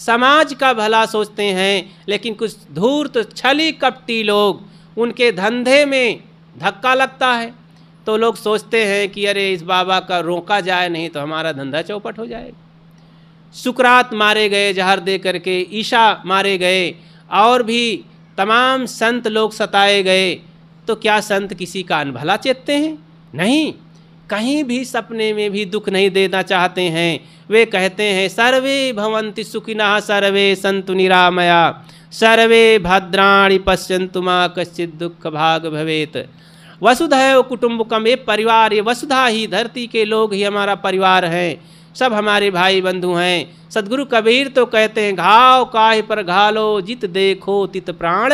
समाज का भला सोचते हैं लेकिन कुछ धूर्त छली कपटी लोग उनके धंधे में धक्का लगता है तो लोग सोचते हैं कि अरे इस बाबा का रोका जाए नहीं तो हमारा धंधा चौपट हो जाएगा सुकरात मारे गए जहर दे करके ईशा मारे गए और भी तमाम संत लोग सताए गए तो क्या संत किसी का अनभला चेतते हैं नहीं कहीं भी सपने में भी दुख नहीं देना चाहते हैं वे कहते हैं सर्वे भवंति सुखिना सर्वे संतु निरामया सर्वे भद्राणी पश्यंतु माँ कश्चित दुख भाग भवेत वसुधैव कुटुम्बकम ये परिवार ये वसुधा ही धरती के लोग ही हमारा परिवार हैं सब हमारे भाई बंधु हैं सदगुरु कबीर तो कहते हैं घाव काहे पर घालो जित देखो तित प्राण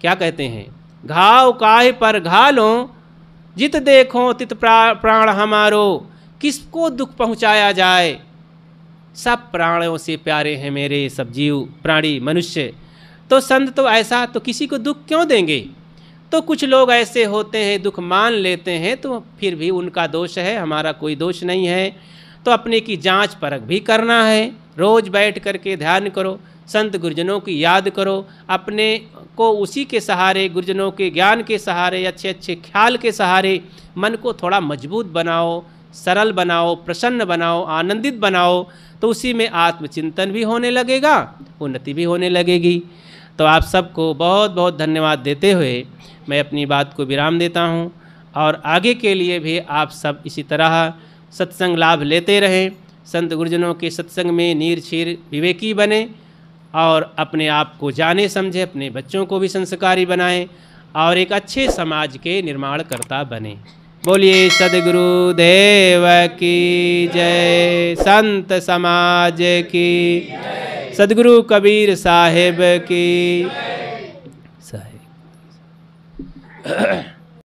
क्या कहते हैं घाव काहे पर घालो जित देखो तित प्राण हमारो किसको दुख पहुंचाया जाए सब प्राणों से प्यारे हैं मेरे सब जीव प्राणी मनुष्य तो संत तो ऐसा तो किसी को दुख क्यों देंगे तो कुछ लोग ऐसे होते हैं दुख मान लेते हैं तो फिर भी उनका दोष है हमारा कोई दोष नहीं है तो अपने की जांच परख भी करना है रोज़ बैठ कर के ध्यान करो संत गुरुजनों की याद करो अपने को उसी के सहारे गुरुजनों के ज्ञान के सहारे अच्छे अच्छे ख्याल के सहारे मन को थोड़ा मजबूत बनाओ सरल बनाओ प्रसन्न बनाओ आनंदित बनाओ तो उसी में आत्मचिंतन भी होने लगेगा उन्नति भी होने लगेगी तो आप सबको बहुत बहुत धन्यवाद देते हुए मैं अपनी बात को विराम देता हूँ और आगे के लिए भी आप सब इसी तरह सत्संग लाभ लेते रहें संत गुरुजनों के सत्संग में नीर छीर विवेकी बने और अपने आप को जाने समझे अपने बच्चों को भी संस्कारी बनाएं और एक अच्छे समाज के निर्माणकर्ता बने बोलिए सदगुरु देव की जय संत समाज की सदगुरु कबीर साहेब की Ahem.